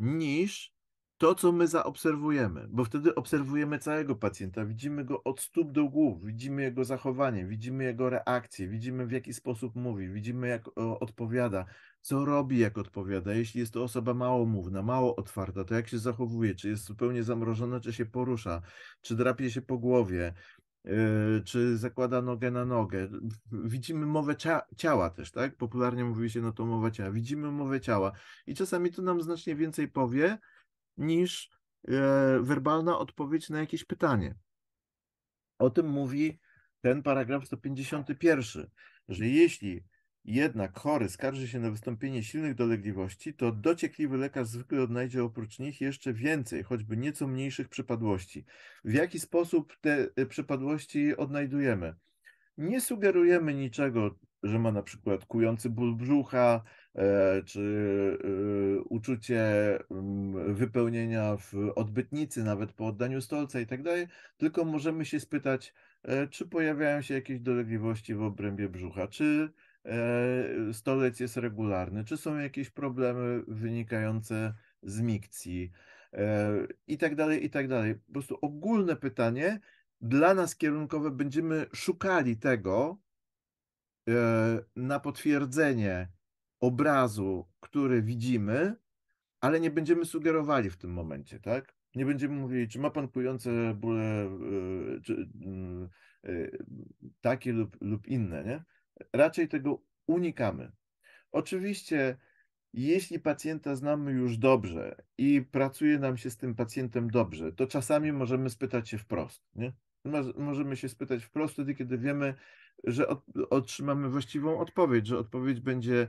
niż to, co my zaobserwujemy, bo wtedy obserwujemy całego pacjenta, widzimy go od stóp do głów, widzimy jego zachowanie, widzimy jego reakcję, widzimy w jaki sposób mówi, widzimy jak e, odpowiada, co robi, jak odpowiada. Jeśli jest to osoba małomówna, mało otwarta, to jak się zachowuje, czy jest zupełnie zamrożona, czy się porusza, czy drapie się po głowie, e, czy zakłada nogę na nogę. Widzimy mowę ciała też, tak? Popularnie mówi się, no to mowa ciała. Widzimy mowę ciała i czasami to nam znacznie więcej powie, niż e, werbalna odpowiedź na jakieś pytanie. O tym mówi ten paragraf 151, że jeśli jednak chory skarży się na wystąpienie silnych dolegliwości, to dociekliwy lekarz zwykle odnajdzie oprócz nich jeszcze więcej, choćby nieco mniejszych przypadłości. W jaki sposób te e, przypadłości odnajdujemy? Nie sugerujemy niczego, że ma na przykład kujący ból brzucha, E, czy y, uczucie mm, wypełnienia w odbytnicy, nawet po oddaniu stolca i tak dalej, tylko możemy się spytać, e, czy pojawiają się jakieś dolegliwości w obrębie brzucha, czy e, stolec jest regularny, czy są jakieś problemy wynikające z mikcji i tak dalej, i tak dalej. Po prostu ogólne pytanie, dla nas kierunkowe będziemy szukali tego na potwierdzenie obrazu, który widzimy, ale nie będziemy sugerowali w tym momencie, tak? Nie będziemy mówili, czy ma pan kujące bóle y, czy, y, y, takie lub, lub inne, nie? Raczej tego unikamy. Oczywiście, jeśli pacjenta znamy już dobrze i pracuje nam się z tym pacjentem dobrze, to czasami możemy spytać się wprost, nie? Możemy się spytać wprost wtedy, kiedy wiemy, że otrzymamy właściwą odpowiedź, że odpowiedź będzie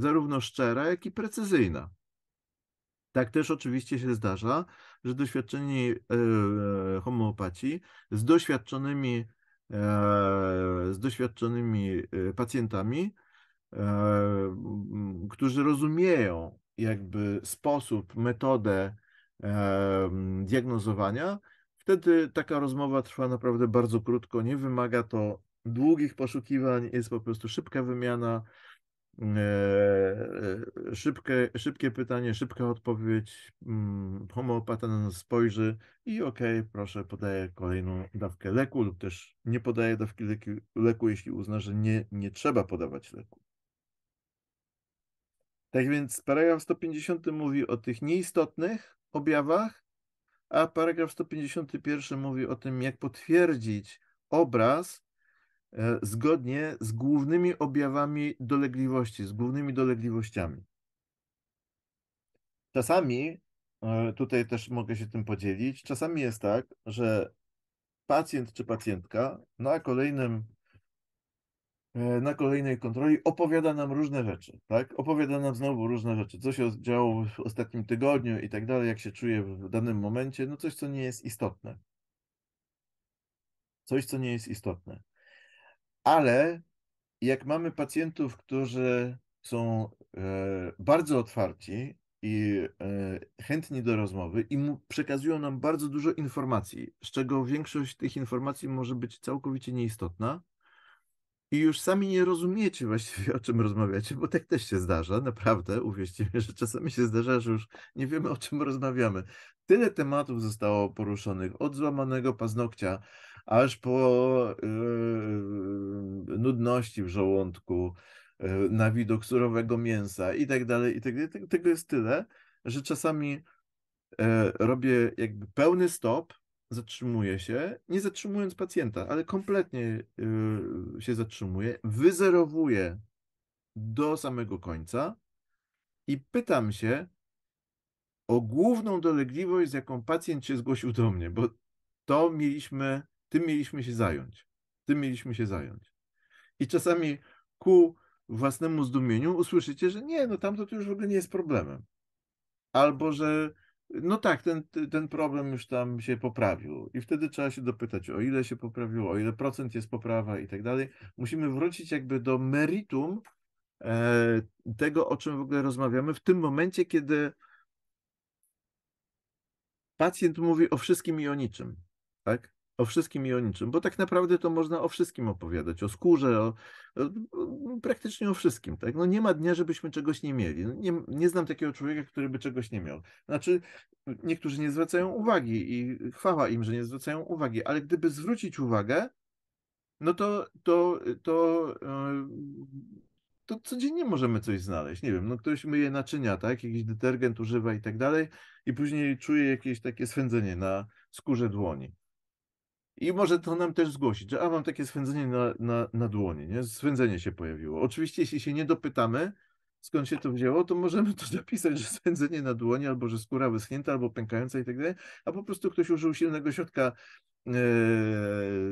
zarówno szczera, jak i precyzyjna. Tak też oczywiście się zdarza, że doświadczeni e, homeopaci z doświadczonymi, e, z doświadczonymi e, pacjentami, którzy rozumieją jakby sposób, metodę diagnozowania, wtedy taka rozmowa trwa naprawdę bardzo krótko, nie wymaga to długich poszukiwań, jest po prostu szybka wymiana Mm, e, e, szybkie, szybkie pytanie, szybka odpowiedź. Mm, homeopata na nas spojrzy i okej proszę, podaję kolejną dawkę leku, lub też nie podaję dawki leku, leku jeśli uzna, że nie, nie trzeba podawać leku. Tak więc paragraf 150 mówi o tych nieistotnych objawach, a paragraf 151 mówi o tym, jak potwierdzić obraz E, zgodnie z głównymi objawami dolegliwości, z głównymi dolegliwościami. Czasami, e, tutaj też mogę się tym podzielić, czasami jest tak, że pacjent czy pacjentka na kolejnym e, na kolejnej kontroli opowiada nam różne rzeczy, tak? Opowiada nam znowu różne rzeczy, co się działo w ostatnim tygodniu i tak dalej, jak się czuje w danym momencie, no coś, co nie jest istotne. Coś, co nie jest istotne. Ale jak mamy pacjentów, którzy są e, bardzo otwarci i e, chętni do rozmowy i przekazują nam bardzo dużo informacji, z czego większość tych informacji może być całkowicie nieistotna. I już sami nie rozumiecie właściwie, o czym rozmawiacie, bo tak też się zdarza, naprawdę, uwierzcie mi, że czasami się zdarza, że już nie wiemy, o czym rozmawiamy. Tyle tematów zostało poruszonych, od złamanego paznokcia, aż po yy, nudności w żołądku, yy, na widok surowego mięsa i tak dalej, i tak dalej. Tego jest tyle, że czasami e, robię jakby pełny stop, zatrzymuję się, nie zatrzymując pacjenta, ale kompletnie yy, się zatrzymuję, wyzerowuję do samego końca i pytam się o główną dolegliwość, z jaką pacjent się zgłosił do mnie, bo to mieliśmy tym mieliśmy się zająć. Tym mieliśmy się zająć. I czasami ku własnemu zdumieniu usłyszycie, że nie, no tamto to już w ogóle nie jest problemem. Albo że no tak, ten, ten problem już tam się poprawił. I wtedy trzeba się dopytać, o ile się poprawiło, o ile procent jest poprawa i tak dalej. Musimy wrócić jakby do meritum e, tego, o czym w ogóle rozmawiamy w tym momencie, kiedy pacjent mówi o wszystkim i o niczym. Tak? o wszystkim i o niczym, bo tak naprawdę to można o wszystkim opowiadać, o skórze, o, o, praktycznie o wszystkim. Tak? No nie ma dnia, żebyśmy czegoś nie mieli. No, nie, nie znam takiego człowieka, który by czegoś nie miał. Znaczy, niektórzy nie zwracają uwagi i chwała im, że nie zwracają uwagi, ale gdyby zwrócić uwagę, no to, to, to, e, to codziennie możemy coś znaleźć. Nie wiem, no ktoś myje naczynia, tak? Jakiś detergent używa i tak dalej, i później czuje jakieś takie swędzenie na skórze dłoni. I może to nam też zgłosić, że a mam takie swędzenie na, na, na dłoni, nie? Swędzenie się pojawiło. Oczywiście, jeśli się nie dopytamy, skąd się to wzięło, to możemy to zapisać, że swędzenie na dłoni, albo że skóra wyschnięta, albo pękająca i tak dalej, a po prostu ktoś użył silnego środka yy,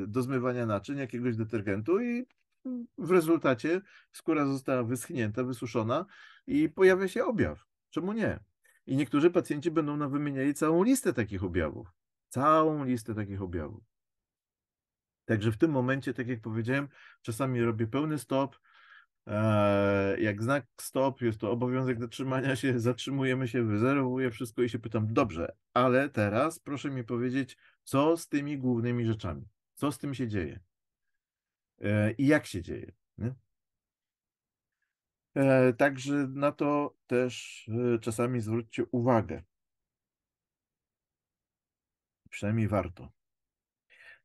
do zmywania naczyń, jakiegoś detergentu i w rezultacie skóra została wyschnięta, wysuszona i pojawia się objaw. Czemu nie? I niektórzy pacjenci będą nam wymieniali całą listę takich objawów. Całą listę takich objawów. Także w tym momencie, tak jak powiedziałem, czasami robię pełny stop. Eee, jak znak stop, jest to obowiązek zatrzymania się, zatrzymujemy się, wyzerowuję wszystko i się pytam, dobrze, ale teraz proszę mi powiedzieć, co z tymi głównymi rzeczami? Co z tym się dzieje? Eee, I jak się dzieje? Nie? Eee, także na to też e, czasami zwróćcie uwagę. Przynajmniej warto.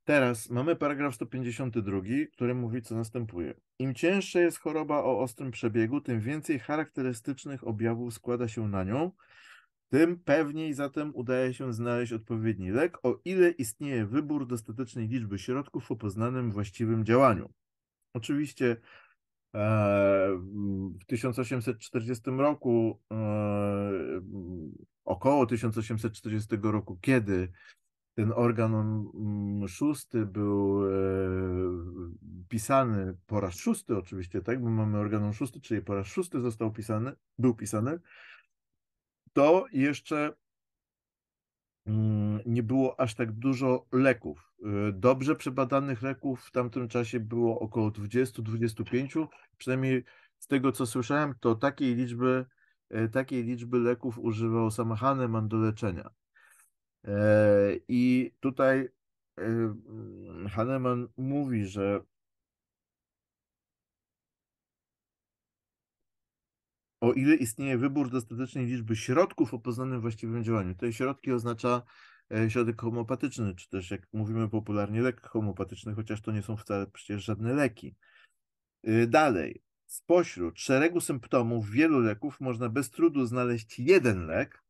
Teraz mamy paragraf 152, który mówi, co następuje. Im cięższa jest choroba o ostrym przebiegu, tym więcej charakterystycznych objawów składa się na nią, tym pewniej zatem udaje się znaleźć odpowiedni lek, o ile istnieje wybór dostatecznej liczby środków o poznanym właściwym działaniu. Oczywiście e, w 1840 roku, e, około 1840 roku, kiedy ten organ szósty był e, pisany po raz szósty oczywiście, tak, bo mamy organ szósty, czyli po raz szósty został pisany, był pisany, to jeszcze nie było aż tak dużo leków. E, dobrze przebadanych leków w tamtym czasie było około 20-25, przynajmniej z tego co słyszałem, to takiej liczby, e, takiej liczby leków używał Samahane do leczenia. E, I tutaj e, mm, Hahnemann mówi, że o ile istnieje wybór dostatecznej liczby środków o poznanym właściwym działaniu. Te środki oznacza e, środek homopatyczny, czy też jak mówimy popularnie lek homopatyczny, chociaż to nie są wcale przecież żadne leki. Dalej, spośród szeregu symptomów wielu leków można bez trudu znaleźć jeden lek,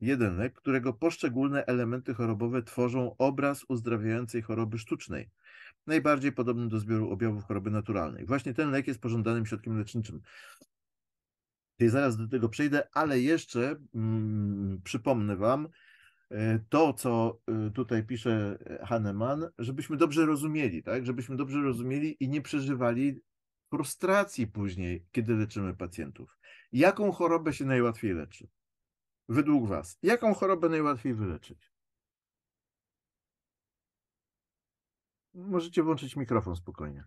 jedyny, którego poszczególne elementy chorobowe tworzą obraz uzdrawiającej choroby sztucznej, najbardziej podobny do zbioru objawów choroby naturalnej. Właśnie ten lek jest pożądanym środkiem leczniczym. I zaraz do tego przejdę, ale jeszcze mm, przypomnę Wam e, to, co e, tutaj pisze Hahnemann, żebyśmy dobrze rozumieli, tak? Żebyśmy dobrze rozumieli i nie przeżywali frustracji później, kiedy leczymy pacjentów. Jaką chorobę się najłatwiej leczy? według Was, jaką chorobę najłatwiej wyleczyć? Możecie włączyć mikrofon spokojnie.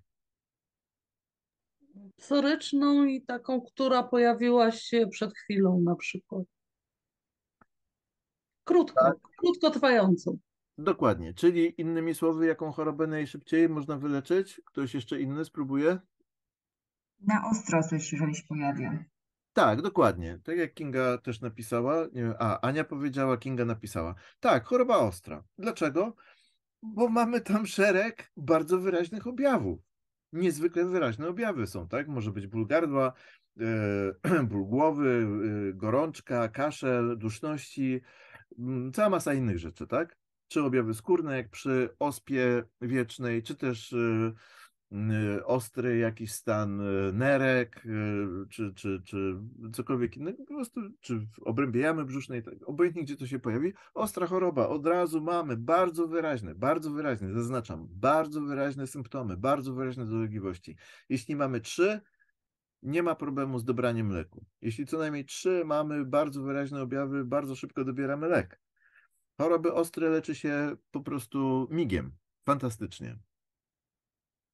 Soryczną i taką, która pojawiła się przed chwilą na przykład. Krótko, tak. krótkotrwającą. Dokładnie, czyli innymi słowy, jaką chorobę najszybciej można wyleczyć? Ktoś jeszcze inny spróbuje? Na ostro coś, jeżeli się pojawia. Tak, dokładnie. Tak jak Kinga też napisała, nie wiem, a Ania powiedziała, Kinga napisała. Tak, choroba ostra. Dlaczego? Bo mamy tam szereg bardzo wyraźnych objawów. Niezwykle wyraźne objawy są, tak? Może być ból gardła, yy, ból głowy, yy, gorączka, kaszel, duszności, yy, cała masa innych rzeczy, tak? Czy objawy skórne, jak przy ospie wiecznej, czy też e, Y, ostry jakiś stan y, nerek, y, czy, czy, czy cokolwiek innego, po prostu, czy w obrębie jamy brzusznej, tak, obojętnie gdzie to się pojawi, ostra choroba, od razu mamy bardzo wyraźne, bardzo wyraźne, zaznaczam, bardzo wyraźne symptomy, bardzo wyraźne dolegliwości. Jeśli mamy trzy, nie ma problemu z dobraniem leku. Jeśli co najmniej trzy mamy bardzo wyraźne objawy, bardzo szybko dobieramy lek. Choroby ostre leczy się po prostu migiem, fantastycznie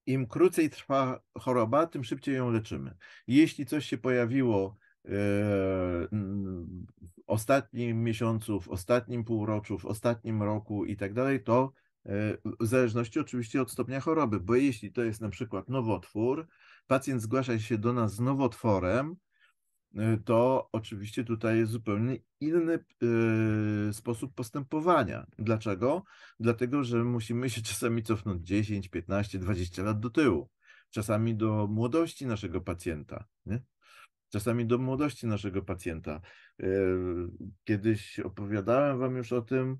im krócej trwa choroba, tym szybciej ją leczymy. Jeśli coś się pojawiło e, w ostatnim miesiącu, w ostatnim półroczu, w ostatnim roku i tak dalej, to e, w zależności oczywiście od stopnia choroby, bo jeśli to jest na przykład nowotwór, pacjent zgłasza się do nas z nowotworem, Y, to oczywiście tutaj jest zupełnie inny y, sposób postępowania. Dlaczego? Dlatego, że musimy się czasami cofnąć 10, 15, 20 lat do tyłu. Czasami do młodości naszego pacjenta. Nie? Czasami do młodości naszego pacjenta. Y, kiedyś opowiadałem Wam już o tym,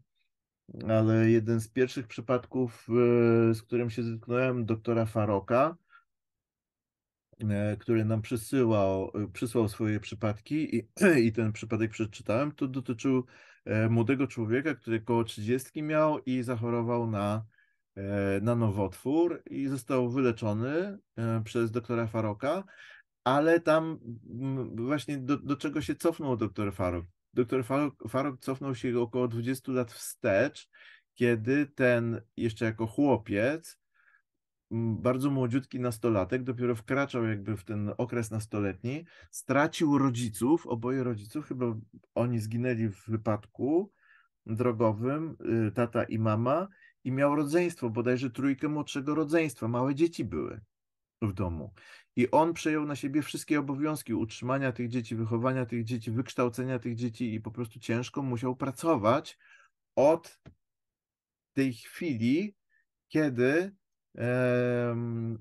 ale jeden z pierwszych przypadków, y, z którym się zetknąłem, doktora Faroka, E, który nam przysyłał, e, przysłał swoje przypadki i, i ten przypadek przeczytałem, to dotyczył e, młodego człowieka, który koło 30 miał i zachorował na, na nowotwór i został wyleczony przez doktora Faroka, ale tam właśnie do, do czego się cofnął doktor Farok? Doktor Farok, Farok cofnął się około 20 lat wstecz, kiedy ten jeszcze jako chłopiec bardzo młodziutki nastolatek, dopiero wkraczał jakby w ten okres nastoletni, stracił rodziców, oboje rodziców, chyba oni zginęli w wypadku drogowym, y, tata i mama, i miał rodzeństwo, bodajże trójkę młodszego rodzeństwa, małe dzieci były w domu. I on przejął na siebie wszystkie obowiązki utrzymania tych dzieci, wychowania tych dzieci, wykształcenia tych dzieci i po prostu ciężko musiał pracować od tej chwili, kiedy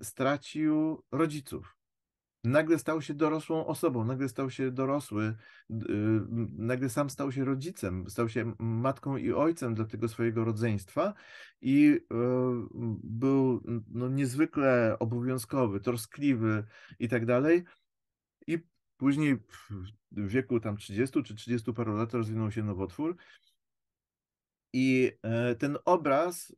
stracił rodziców. Nagle stał się dorosłą osobą, nagle stał się dorosły, y, nagle sam stał się rodzicem, stał się matką i ojcem dla tego swojego rodzeństwa i y, był no, niezwykle obowiązkowy, troskliwy i tak dalej. I później w wieku tam 30 czy 30 paru lat rozwinął się nowotwór. I e, ten obraz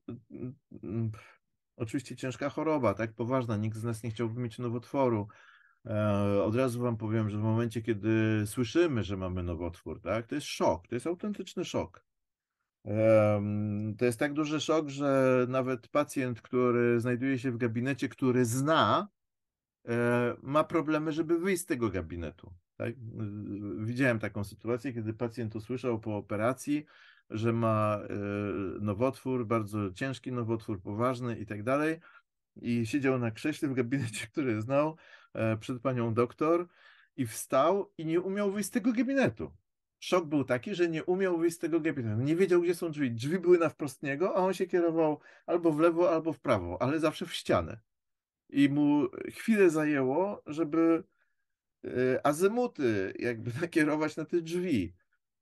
oczywiście ciężka choroba, tak poważna, nikt z nas nie chciałby mieć nowotworu. E, od razu Wam powiem, że w momencie, kiedy słyszymy, że mamy nowotwór, tak, to jest szok, to jest autentyczny szok. To jest tak duży szok, że nawet pacjent, który znajduje się w gabinecie, który zna, e, ma problemy, żeby wyjść z tego gabinetu. Tak? Widziałem taką sytuację, kiedy pacjent usłyszał po operacji, że ma y, nowotwór, bardzo ciężki nowotwór, poważny i tak dalej. I siedział na krześle w gabinecie, który znał, e, przed panią doktor i wstał i nie umiał wyjść z tego gabinetu. Szok był taki, że nie umiał wyjść z tego gabinetu. Nie wiedział, gdzie są drzwi. Drzwi były na wprost niego, a on się kierował albo w lewo, albo w prawo, ale zawsze w ścianę. I mu chwilę zajęło, żeby y, azymuty jakby nakierować na te drzwi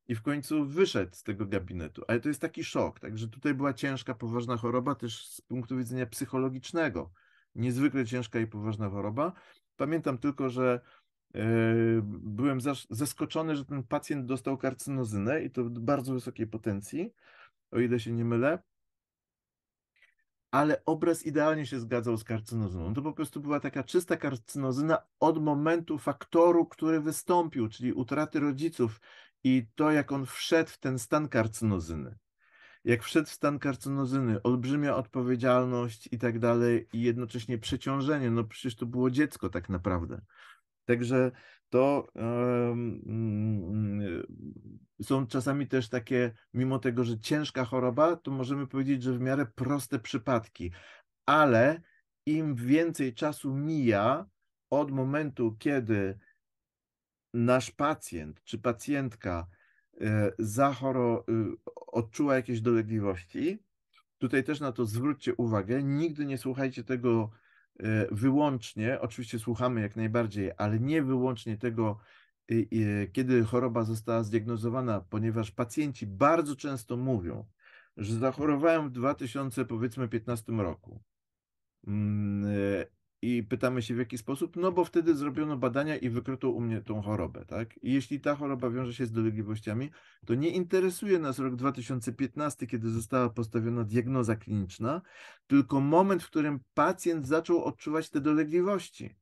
i w końcu wyszedł z tego gabinetu. Ale to jest taki szok, także tutaj była ciężka, poważna choroba, też z punktu widzenia psychologicznego. Niezwykle ciężka i poważna choroba. Pamiętam tylko, że e, byłem zaskoczony, że ten pacjent dostał karcynozynę i to bardzo wysokiej potencji, o ile się nie mylę. Ale obraz idealnie się zgadzał z karcynozyną. To po prostu była taka czysta karcynozyna od momentu faktoru, który wystąpił, czyli utraty rodziców i to, jak on wszedł w ten stan karcinozyny. Jak wszedł w stan karcinozyny, olbrzymia odpowiedzialność i tak dalej, i jednocześnie przeciążenie, no przecież to było dziecko tak naprawdę. Także to mm, są czasami też takie, mimo tego, że ciężka choroba, to możemy powiedzieć, że w miarę proste przypadki, ale im więcej czasu mija od momentu, kiedy nasz pacjent czy pacjentka e, zachoro, y, odczuła jakieś dolegliwości, tutaj też na to zwróćcie uwagę, nigdy nie słuchajcie tego e, wyłącznie, oczywiście słuchamy jak najbardziej, ale nie wyłącznie tego, y, y, kiedy choroba została zdiagnozowana, ponieważ pacjenci bardzo często mówią, że zachorowałem w 2015 roku mm, e, i pytamy się w jaki sposób, no bo wtedy zrobiono badania i wykryto u mnie tą chorobę, tak? I jeśli ta choroba wiąże się z dolegliwościami, to nie interesuje nas rok 2015, kiedy została postawiona diagnoza kliniczna, tylko moment, w którym pacjent zaczął odczuwać te dolegliwości.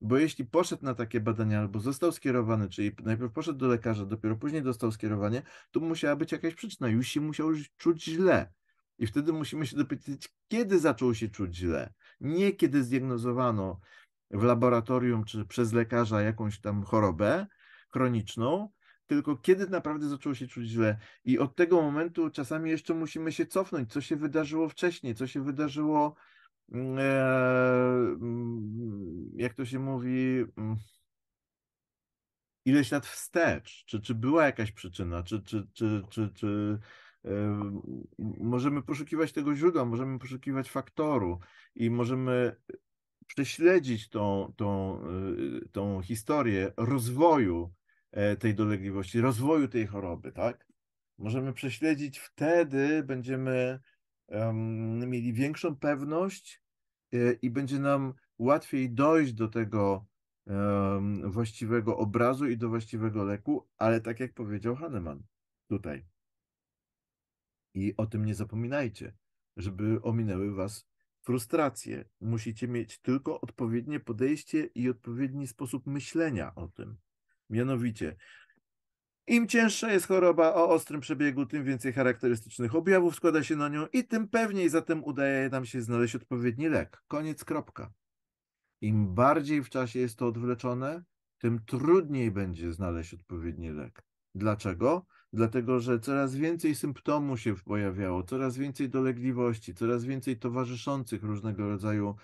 Bo jeśli poszedł na takie badania albo został skierowany, czyli najpierw poszedł do lekarza, dopiero później dostał skierowanie, to musiała być jakaś przyczyna, już się musiał czuć źle. I wtedy musimy się dopytać, kiedy zaczął się czuć źle nie kiedy zdiagnozowano w laboratorium czy przez lekarza jakąś tam chorobę chroniczną, tylko kiedy naprawdę zaczęło się czuć źle. I od tego momentu czasami jeszcze musimy się cofnąć, co się wydarzyło wcześniej, co się wydarzyło, mm, e, mm, jak to się mówi, mm, ileś lat wstecz, czy, czy była jakaś przyczyna, czy, czy, czy, czy Możemy poszukiwać tego źródła, możemy poszukiwać faktoru i możemy e, prześledzić tą, tą, e, tą historię rozwoju e, tej dolegliwości, rozwoju tej choroby, tak? Możemy prześledzić, wtedy będziemy um, mieli większą pewność i będzie nam łatwiej dojść do tego um, właściwego obrazu i do właściwego leku, ale tak jak powiedział Hahnemann tutaj. I o tym nie zapominajcie, żeby ominęły Was frustracje. Musicie mieć tylko odpowiednie podejście i odpowiedni sposób myślenia o tym. Mianowicie, im cięższa jest choroba o ostrym przebiegu, tym więcej charakterystycznych objawów składa się na nią i tym pewniej zatem udaje nam się znaleźć odpowiedni lek. Koniec, kropka. Im bardziej w czasie jest to odwleczone, tym trudniej będzie znaleźć odpowiedni lek. Dlaczego? dlatego że coraz więcej symptomów się pojawiało, coraz więcej dolegliwości, coraz więcej towarzyszących różnego rodzaju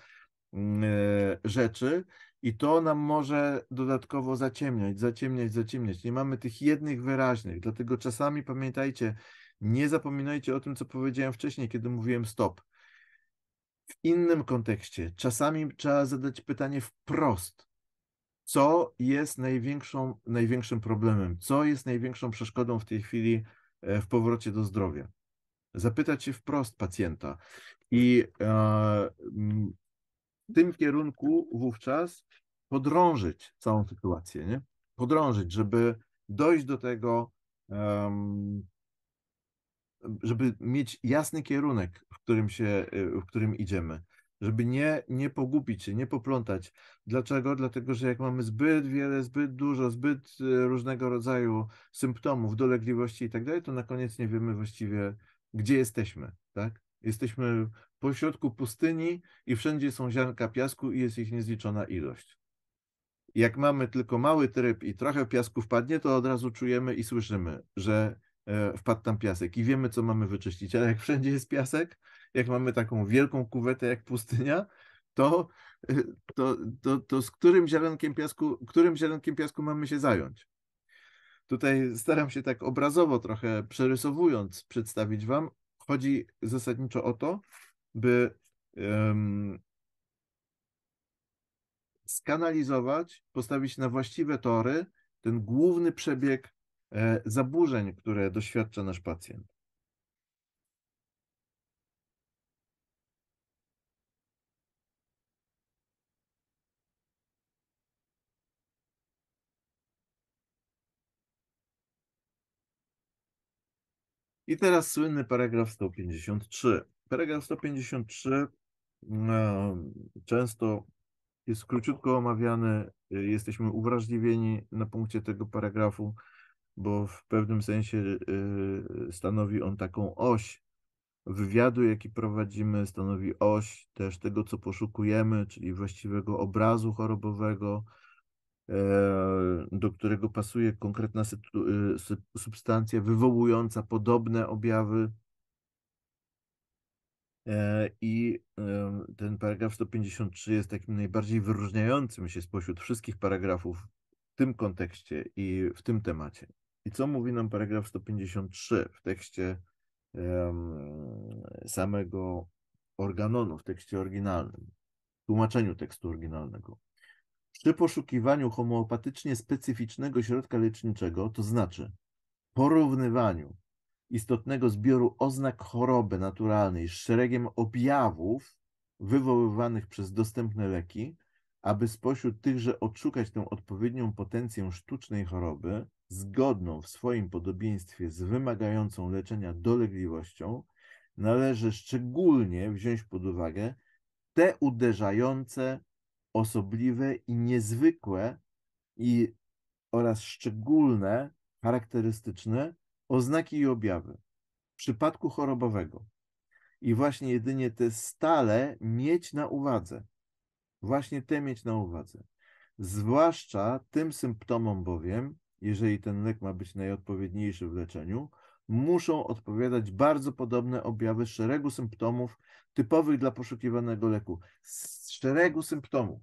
mm, e, rzeczy i to nam może dodatkowo zaciemniać, zaciemniać, zaciemniać. Nie mamy tych jednych wyraźnych, dlatego czasami pamiętajcie, nie zapominajcie o tym, co powiedziałem wcześniej, kiedy mówiłem stop. W innym kontekście czasami trzeba zadać pytanie wprost co jest największą, największym problemem, co jest największą przeszkodą w tej chwili e, w powrocie do zdrowia. Zapytać się wprost pacjenta i e, w tym kierunku wówczas podrążyć całą sytuację, nie? podrążyć, żeby dojść do tego, żeby mieć jasny kierunek, w którym, się, e, w którym idziemy żeby nie, nie pogubić się, nie poplątać. Dlaczego? Dlatego, że jak mamy zbyt wiele, zbyt dużo, zbyt e, różnego rodzaju symptomów, dolegliwości i tak dalej, to na koniec nie wiemy właściwie, gdzie jesteśmy, tak? Jesteśmy pośrodku pustyni i wszędzie są ziarnka piasku i jest ich niezliczona ilość. Jak mamy tylko mały tryb i trochę piasku wpadnie, to od razu czujemy i słyszymy, że e, wpadł tam piasek i wiemy, co mamy wyczyścić, ale jak wszędzie jest piasek, jak mamy taką wielką kuwetę jak pustynia, to, to, to, to z którym ziarenkiem piasku, którym ziarenkiem piasku mamy się zająć? Tutaj staram się tak obrazowo trochę przerysowując przedstawić Wam. Chodzi zasadniczo o to, by um, skanalizować, postawić na właściwe tory ten główny przebieg e, zaburzeń, które doświadcza nasz pacjent. I teraz słynny paragraf 153. Paragraf 153 no, często jest króciutko omawiany, y, jesteśmy uwrażliwieni na punkcie tego paragrafu, bo w pewnym sensie y, stanowi on taką oś wywiadu, jaki prowadzimy, stanowi oś też tego, co poszukujemy, czyli właściwego obrazu chorobowego, E, do którego pasuje konkretna e, substancja wywołująca podobne objawy. E, I ten paragraf 153 jest takim najbardziej wyróżniającym się spośród wszystkich paragrafów w tym kontekście i w tym temacie. I co mówi nam paragraf 153 w tekście samego organonu, w tekście oryginalnym, tłumaczeniu tekstu oryginalnego? Przy poszukiwaniu homeopatycznie specyficznego środka leczniczego, to znaczy porównywaniu istotnego zbioru oznak choroby naturalnej z szeregiem objawów wywoływanych przez dostępne leki, aby spośród tychże odszukać tę odpowiednią potencję sztucznej choroby, zgodną w swoim podobieństwie z wymagającą leczenia dolegliwością, należy szczególnie wziąć pod uwagę te uderzające osobliwe i niezwykłe i oraz szczególne, charakterystyczne oznaki i objawy w przypadku chorobowego. I właśnie jedynie te stale mieć na uwadze. Właśnie te mieć na uwadze. Zwłaszcza tym symptomom bowiem, jeżeli ten lek ma być najodpowiedniejszy w leczeniu, muszą odpowiadać bardzo podobne objawy szeregu symptomów typowych dla poszukiwanego leku. Z szeregu symptomów.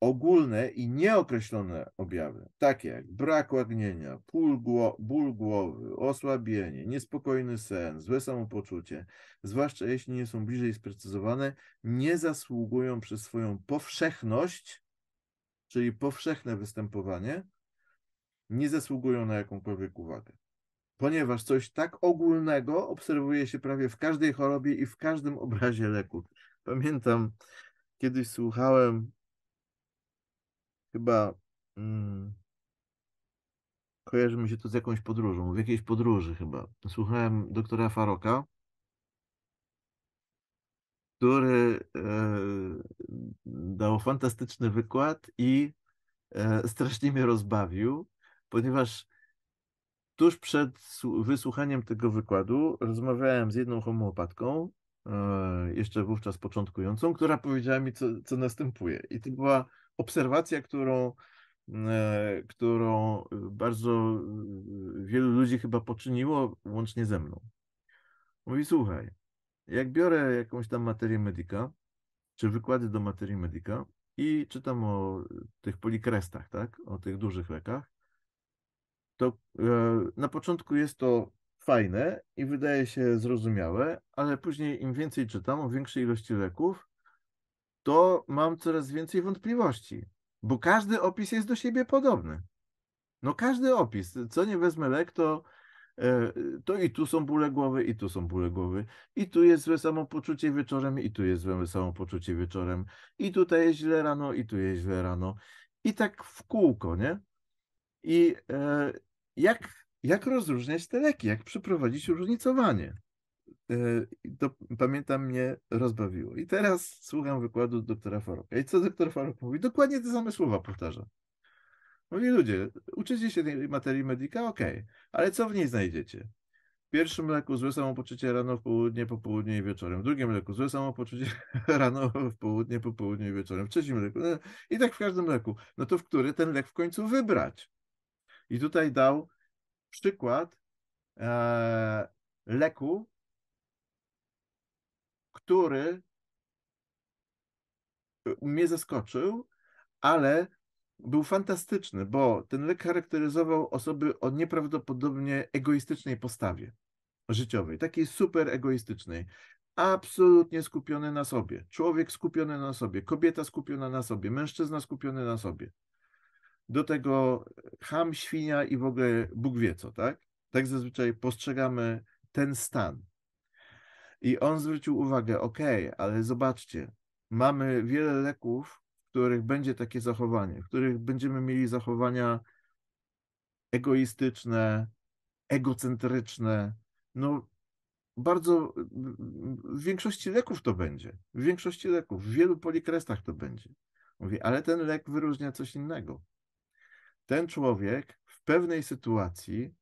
Ogólne i nieokreślone objawy, takie jak brak łagnienia, ból, ból głowy, osłabienie, niespokojny sen, złe samopoczucie, zwłaszcza jeśli nie są bliżej sprecyzowane, nie zasługują przez swoją powszechność, czyli powszechne występowanie, nie zasługują na jakąkolwiek uwagę ponieważ coś tak ogólnego obserwuje się prawie w każdej chorobie i w każdym obrazie leku. Pamiętam, kiedyś słuchałem chyba. Hmm, kojarzy mi się to z jakąś podróżą, w jakiejś podróży chyba. Słuchałem doktora Faroka, który e, dał fantastyczny wykład i e, strasznie mnie rozbawił, ponieważ tuż przed wysłuchaniem tego wykładu rozmawiałem z jedną homeopatką, e, jeszcze wówczas początkującą, która powiedziała mi, co, co następuje. I to była obserwacja, którą, e, którą bardzo e, wielu ludzi chyba poczyniło, łącznie ze mną. Mówi, słuchaj, jak biorę jakąś tam materię medyka, czy wykłady do materii medyka i czytam o tych polikrestach, tak, o tych dużych lekach, to e, na początku jest to fajne i wydaje się zrozumiałe, ale później im więcej czytam o większej ilości leków, to mam coraz więcej wątpliwości, bo każdy opis jest do siebie podobny. No każdy opis, co nie wezmę lek, to, e, to i tu są bóle głowy, i tu są bóle głowy, i tu jest złe samopoczucie wieczorem, i tu jest złe samopoczucie wieczorem, i tutaj jest źle rano, i tu jest źle rano. I tak w kółko, nie? I e, jak, jak rozróżniać te leki, jak przeprowadzić różnicowanie? E, to pamiętam, mnie rozbawiło. I teraz słucham wykładu doktora Faroka. I co doktor Farok mówi? Dokładnie te same słowa powtarza. Mówi, ludzie, uczycie się tej materii medika, okej, ale co w niej znajdziecie? W pierwszym leku złe samopoczucie rano, w południe, po południe i wieczorem. W drugim leku złe samopoczucie rano, w południe, po południe i wieczorem. W trzecim leku, no, i tak w każdym leku. No to w który ten lek w końcu wybrać? I tutaj dał przykład e, leku, który mnie zaskoczył, ale był fantastyczny, bo ten lek charakteryzował osoby o nieprawdopodobnie egoistycznej postawie życiowej, takiej super egoistycznej, absolutnie skupiony na sobie, człowiek skupiony na sobie, kobieta skupiona na sobie, mężczyzna skupiony na sobie do tego ham, świnia i w ogóle Bóg wie co, tak? Tak zazwyczaj postrzegamy ten stan. I on zwrócił uwagę, ok, ale zobaczcie, mamy wiele leków, w których będzie takie zachowanie, w których będziemy mieli zachowania egoistyczne, egocentryczne. No, bardzo w większości leków to będzie. W większości leków, w wielu polikrestach to będzie. Mówi, ale ten lek wyróżnia coś innego ten człowiek w pewnej sytuacji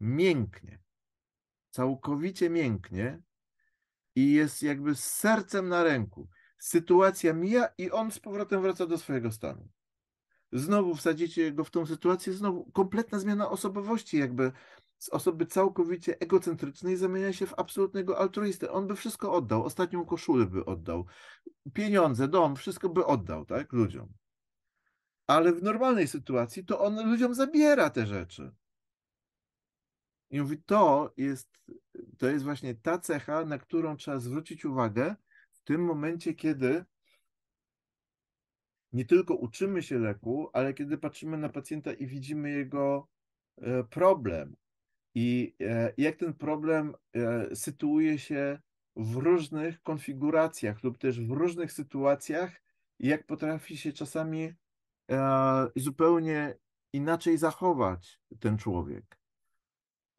mięknie, całkowicie mięknie i jest jakby z sercem na ręku. Sytuacja mija i on z powrotem wraca do swojego stanu. Znowu wsadzicie go w tą sytuację, znowu kompletna zmiana osobowości, jakby z osoby całkowicie egocentrycznej zamienia się w absolutnego altruistę. On by wszystko oddał, ostatnią koszulę by oddał, pieniądze, dom, wszystko by oddał, tak, ludziom ale w normalnej sytuacji to on ludziom zabiera te rzeczy. I mówi, to jest, to jest właśnie ta cecha, na którą trzeba zwrócić uwagę w tym momencie, kiedy nie tylko uczymy się leku, ale kiedy patrzymy na pacjenta i widzimy jego e, problem i e, jak ten problem e, sytuuje się w różnych konfiguracjach lub też w różnych sytuacjach, jak potrafi się czasami E, zupełnie inaczej zachować ten człowiek.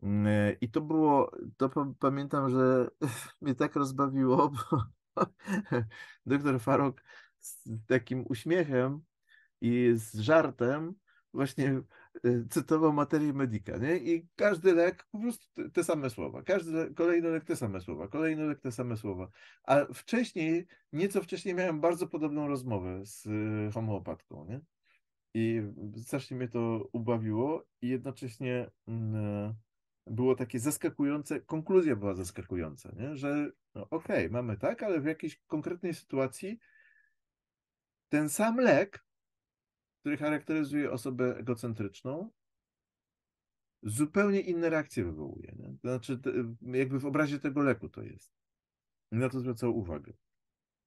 Mm, I to było, to pamiętam, że mnie tak rozbawiło, bo doktor Farok z takim uśmiechem i z żartem właśnie e, cytował materię medica, nie? I każdy lek, po prostu te, te same słowa, każdy lek, kolejny lek, te same słowa, kolejny lek, te same słowa. A wcześniej, nieco wcześniej miałem bardzo podobną rozmowę z e, homeopatką, nie? I strasznie mnie to ubawiło i jednocześnie mm, e, było takie zaskakujące, konkluzja była zaskakująca, nie? że no, okej, okay, mamy tak, ale w jakiejś konkretnej sytuacji ten sam lek, który charakteryzuje osobę egocentryczną, zupełnie inne reakcje wywołuje. Nie? To znaczy, jakby w obrazie tego leku to jest. Na to zwracał uwagę.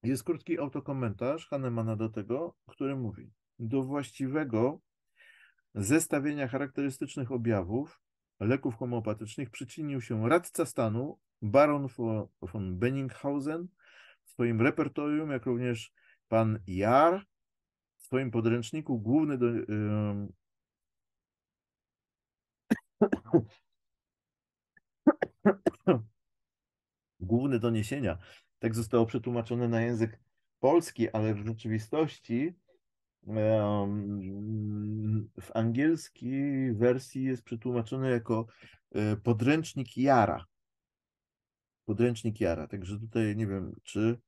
Jest krótki autokomentarz Hanemana do tego, który mówi do właściwego zestawienia charakterystycznych objawów leków homeopatycznych przyczynił się radca stanu baron von Benninghausen w swoim repertorium, jak również pan Jar w swoim podręczniku główny do, yy... główne doniesienia. Tak zostało przetłumaczone na język polski, ale w rzeczywistości w angielskiej wersji jest przetłumaczone jako e, podręcznik Jara. Podręcznik Jara, także tutaj nie wiem, czy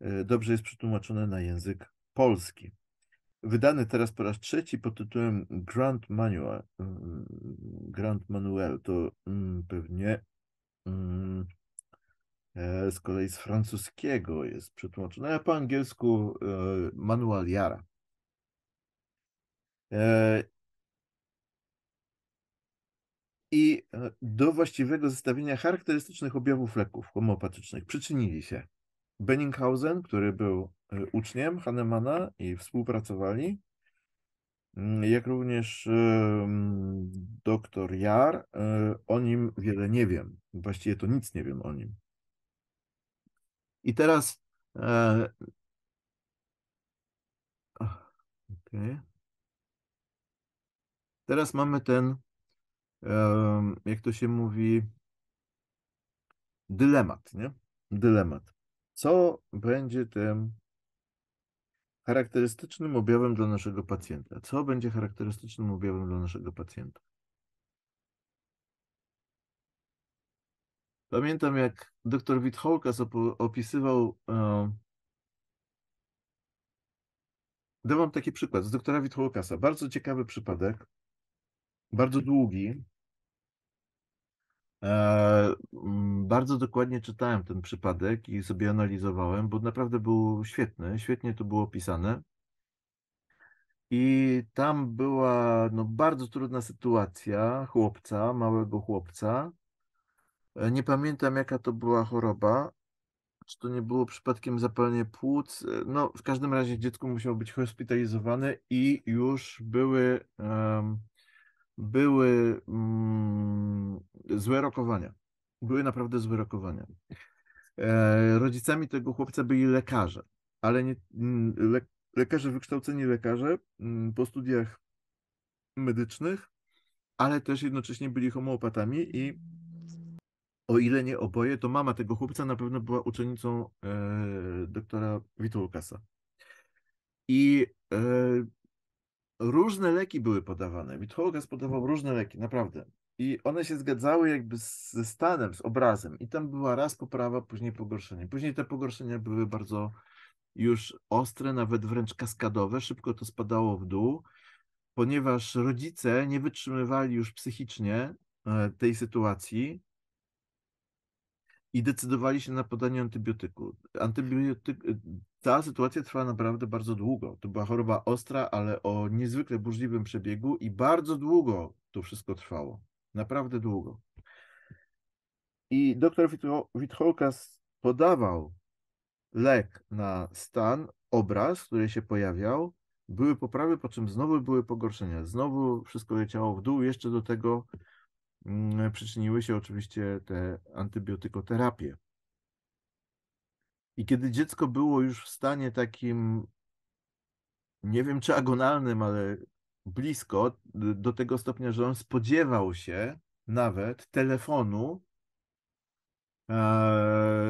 e, dobrze jest przetłumaczone na język polski. Wydany teraz po raz trzeci pod tytułem Grand Manual. Mm, Grand Manuel to mm, pewnie mm, e, z kolei z francuskiego jest przetłumaczone, a po angielsku Manual Jara. E, i e, do właściwego zestawienia charakterystycznych objawów leków homeopatycznych przyczynili się Benninghausen, który był e, uczniem Hahnemana i współpracowali, mm, jak również doktor Jar. O nim wiele nie wiem. Właściwie to nic nie wiem o nim. I teraz. Okej. Okay. Teraz mamy ten, jak to się mówi, dylemat, nie? Dylemat. Co będzie tym charakterystycznym objawem dla naszego pacjenta? Co będzie charakterystycznym objawem dla naszego pacjenta? Pamiętam, jak dr Witholkas opisywał. Dam wam taki przykład z doktora Witholkasa. Bardzo ciekawy przypadek bardzo długi. E, mm, bardzo dokładnie czytałem ten przypadek i sobie analizowałem, bo naprawdę był świetny, świetnie to było opisane. I tam była no, bardzo trudna sytuacja chłopca, małego chłopca. E, nie pamiętam, jaka to była choroba. Czy to nie było przypadkiem zapalenie płuc? E, no, w każdym razie dziecko musiało być hospitalizowane i już były um, były mm, złe rokowania. Były naprawdę złe rokowania. E, rodzicami tego chłopca byli lekarze, ale nie, mm, lekarze wykształceni lekarze mm, po studiach medycznych, ale też jednocześnie byli homeopatami i o ile nie oboje, to mama tego chłopca na pewno była uczennicą e, doktora Witulkasa. I e, różne leki były podawane. Witchołgas podawał mm. różne leki, naprawdę. I one się zgadzały jakby z, ze stanem, z obrazem. I tam była raz poprawa, później pogorszenie. Później te pogorszenia były bardzo już ostre, nawet wręcz kaskadowe. Szybko to spadało w dół, ponieważ rodzice nie wytrzymywali już psychicznie e, tej sytuacji i decydowali się na podanie antybiotyku. Antybiotyk, y, ta sytuacja trwała naprawdę bardzo długo. To była choroba ostra, ale o niezwykle burzliwym przebiegu i bardzo długo to wszystko trwało. Naprawdę długo. I doktor Witholkas podawał lek na stan, obraz, który się pojawiał, były poprawy, po czym znowu były pogorszenia. Znowu wszystko leciało w dół, jeszcze do tego Mm, przyczyniły się oczywiście te antybiotykoterapie. I kiedy dziecko było już w stanie takim, nie wiem czy agonalnym, ale blisko, do tego stopnia, że on spodziewał się nawet telefonu, e,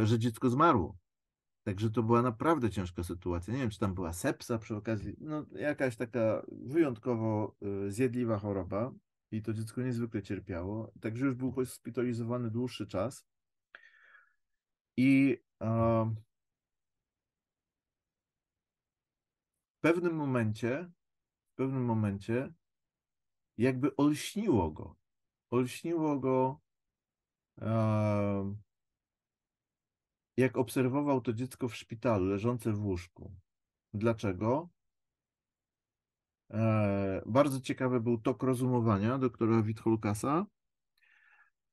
że dziecko zmarło. Także to była naprawdę ciężka sytuacja. Nie wiem, czy tam była sepsa przy okazji, no jakaś taka wyjątkowo e, zjedliwa choroba, i to dziecko niezwykle cierpiało. Także już był hospitalizowany dłuższy czas. I e, w pewnym momencie, w pewnym momencie, jakby olśniło go. Olśniło go, e, jak obserwował to dziecko w szpitalu, leżące w łóżku. Dlaczego? E, bardzo ciekawy był tok rozumowania doktora Witholkasa,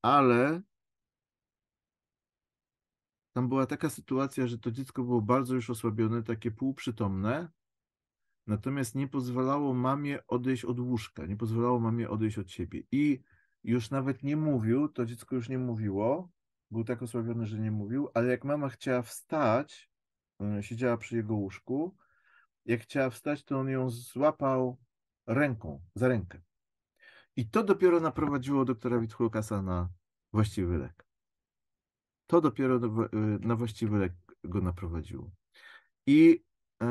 ale tam była taka sytuacja, że to dziecko było bardzo już osłabione, takie półprzytomne, natomiast nie pozwalało mamie odejść od łóżka, nie pozwalało mamie odejść od siebie. I już nawet nie mówił, to dziecko już nie mówiło, był tak osłabiony, że nie mówił, ale jak mama chciała wstać, e, siedziała przy jego łóżku, jak chciała wstać, to on ją złapał ręką, za rękę. I to dopiero naprowadziło doktora Witchulkasa na właściwy lek. To dopiero na właściwy lek go naprowadziło. I e,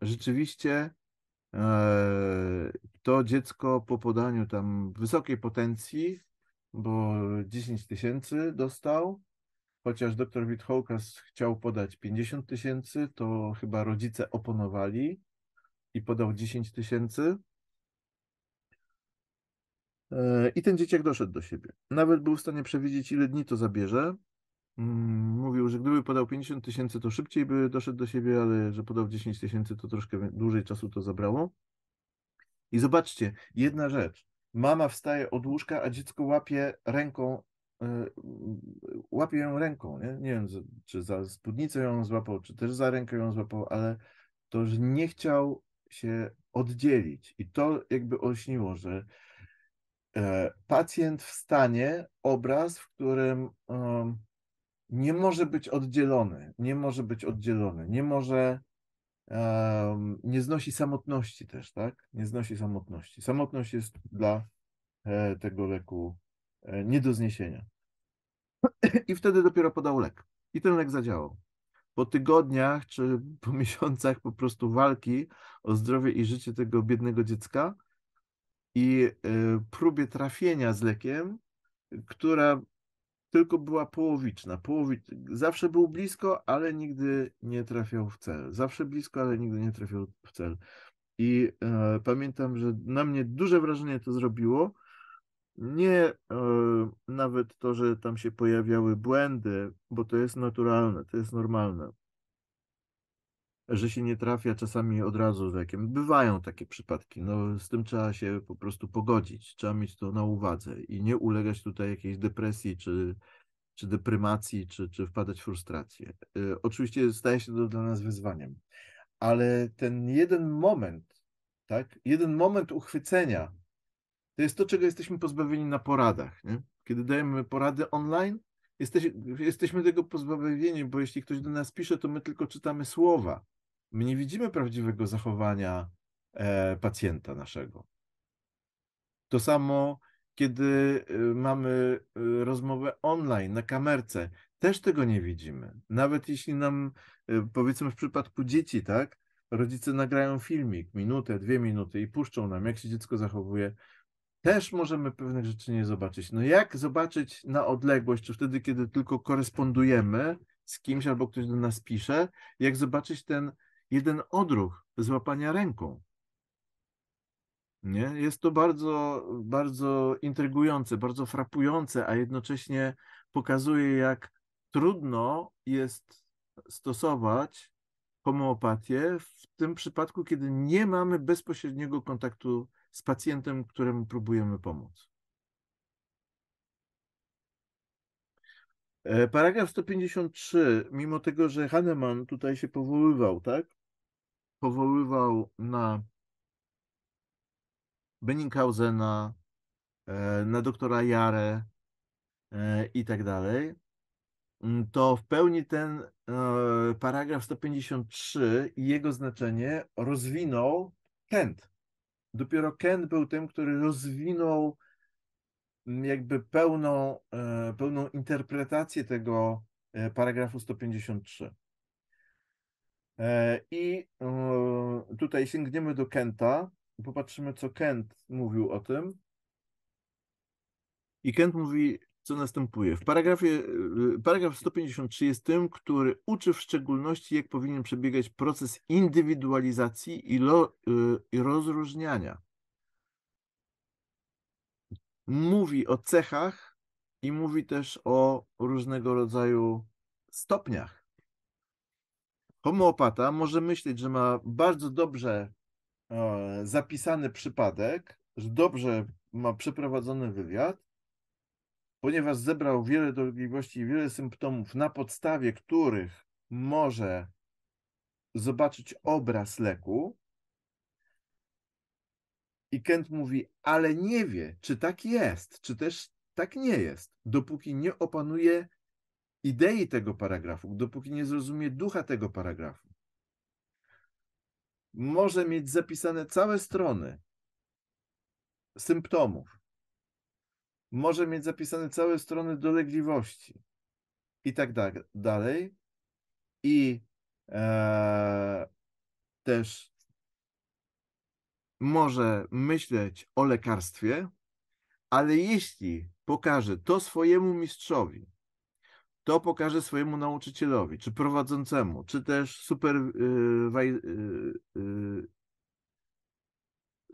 rzeczywiście e, to dziecko po podaniu tam wysokiej potencji, bo 10 tysięcy dostał, chociaż dr Withołkas chciał podać 50 tysięcy, to chyba rodzice oponowali i podał 10 tysięcy. E, I ten dzieciak doszedł do siebie. Nawet był w stanie przewidzieć, ile dni to zabierze. Mm, mówił, że gdyby podał 50 tysięcy, to szybciej by doszedł do siebie, ale że podał 10 tysięcy, to troszkę dłużej czasu to zabrało. I zobaczcie, jedna rzecz. Mama wstaje od łóżka, a dziecko łapie ręką E, łapie ją ręką, nie? Nie wiem, czy za spódnicę ją złapał, czy też za rękę ją złapał, ale to, że nie chciał się oddzielić. I to jakby olśniło, że e, pacjent w stanie obraz, w którym e, nie może być oddzielony, nie może być oddzielony, nie może, nie znosi samotności też, tak? Nie znosi samotności. Samotność jest dla tego leku E, nie do zniesienia. I wtedy dopiero podał lek. I ten lek zadziałał. Po tygodniach czy po miesiącach po prostu walki o zdrowie i życie tego biednego dziecka i e, próbie trafienia z lekiem, która tylko była połowiczna. Połowic... Zawsze był blisko, ale nigdy nie trafiał w cel. Zawsze blisko, ale nigdy nie trafiał w cel. I e, pamiętam, że na mnie duże wrażenie to zrobiło, nie e, nawet to, że tam się pojawiały błędy, bo to jest naturalne, to jest normalne. Że się nie trafia czasami od razu z jakim, Bywają takie przypadki. No, z tym trzeba się po prostu pogodzić. Trzeba mieć to na uwadze i nie ulegać tutaj jakiejś depresji czy, czy deprymacji, czy, czy wpadać w frustrację. E, oczywiście staje się to dla nas wyzwaniem, ale ten jeden moment, tak, jeden moment uchwycenia to jest to, czego jesteśmy pozbawieni na poradach. Nie? Kiedy dajemy porady online, jesteś, jesteśmy tego pozbawieni, bo jeśli ktoś do nas pisze, to my tylko czytamy słowa. My nie widzimy prawdziwego zachowania e, pacjenta naszego. To samo, kiedy e, mamy e, rozmowę online na kamerce, też tego nie widzimy. Nawet jeśli nam, e, powiedzmy w przypadku dzieci, tak, rodzice nagrają filmik, minutę, dwie minuty i puszczą nam, jak się dziecko zachowuje też możemy pewnych rzeczy nie zobaczyć. No jak zobaczyć na odległość, czy wtedy, kiedy tylko korespondujemy z kimś albo ktoś do nas pisze, jak zobaczyć ten jeden odruch złapania ręką? Nie? Jest to bardzo, bardzo intrygujące, bardzo frapujące, a jednocześnie pokazuje, jak trudno jest stosować homeopatię w tym przypadku, kiedy nie mamy bezpośredniego kontaktu z pacjentem, któremu próbujemy pomóc. E, paragraf 153, mimo tego, że Hahnemann tutaj się powoływał, tak? Powoływał na Benninghausena, e, na doktora Jarę e, i tak dalej, mm, to w pełni ten paragraf 153 i jego znaczenie rozwinął Kent. Dopiero Ken był tym, który rozwinął jakby pełną, e, pełną interpretację tego e, paragrafu 153. E, I tutaj sięgniemy do Kenta, popatrzymy, co Kent mówił o tym. I Kent mówi, co następuje. W paragrafie, y, paragraf 153 jest tym, który uczy w szczególności, jak powinien przebiegać proces indywidualizacji i, lo, y, i rozróżniania. Mówi o cechach i mówi też o różnego rodzaju stopniach. Homeopata może myśleć, że ma bardzo dobrze e, zapisany przypadek, że dobrze ma przeprowadzony wywiad, ponieważ zebrał wiele dolegliwości i wiele symptomów, na podstawie których może zobaczyć obraz leku. I Kent mówi, ale nie wie, czy tak jest, czy też tak nie jest, dopóki nie opanuje idei tego paragrafu, dopóki nie zrozumie ducha tego paragrafu. Może mieć zapisane całe strony symptomów, może mieć zapisane całe strony dolegliwości i tak dalej. I e, też może myśleć o lekarstwie, ale jeśli pokaże to swojemu mistrzowi, to pokaże swojemu nauczycielowi, czy prowadzącemu, czy też superwaj, e, e, e,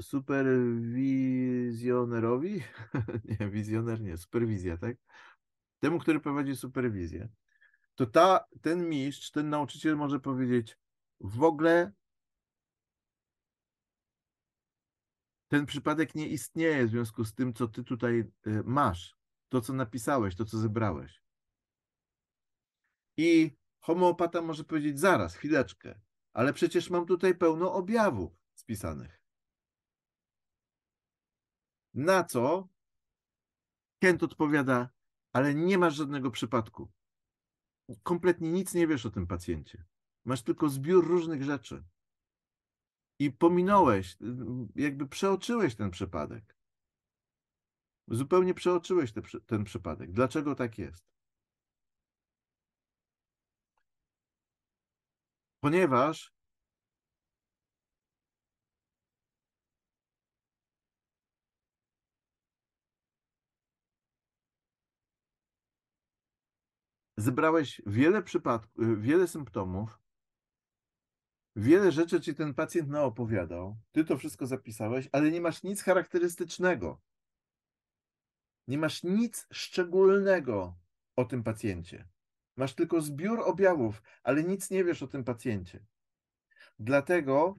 superwizjonerowi, nie, wizjoner nie, superwizja, tak? Temu, który prowadzi superwizję, to ta, ten mistrz, ten nauczyciel może powiedzieć w ogóle ten przypadek nie istnieje w związku z tym, co ty tutaj e, masz, to, co napisałeś, to, co zebrałeś. I homeopata może powiedzieć zaraz, chwileczkę, ale przecież mam tutaj pełno objawów spisanych. Na co Kent odpowiada, ale nie masz żadnego przypadku. Kompletnie nic nie wiesz o tym pacjencie. Masz tylko zbiór różnych rzeczy. I pominąłeś, y, jakby przeoczyłeś ten przypadek. Zupełnie przeoczyłeś te, ten przypadek. Dlaczego tak jest? Ponieważ zebrałeś wiele przypadków, y, wiele symptomów, wiele rzeczy ci ten pacjent naopowiadał, ty to wszystko zapisałeś, ale nie masz nic charakterystycznego. Nie masz nic szczególnego o tym pacjencie. Masz tylko zbiór objawów, ale nic nie wiesz o tym pacjencie. Dlatego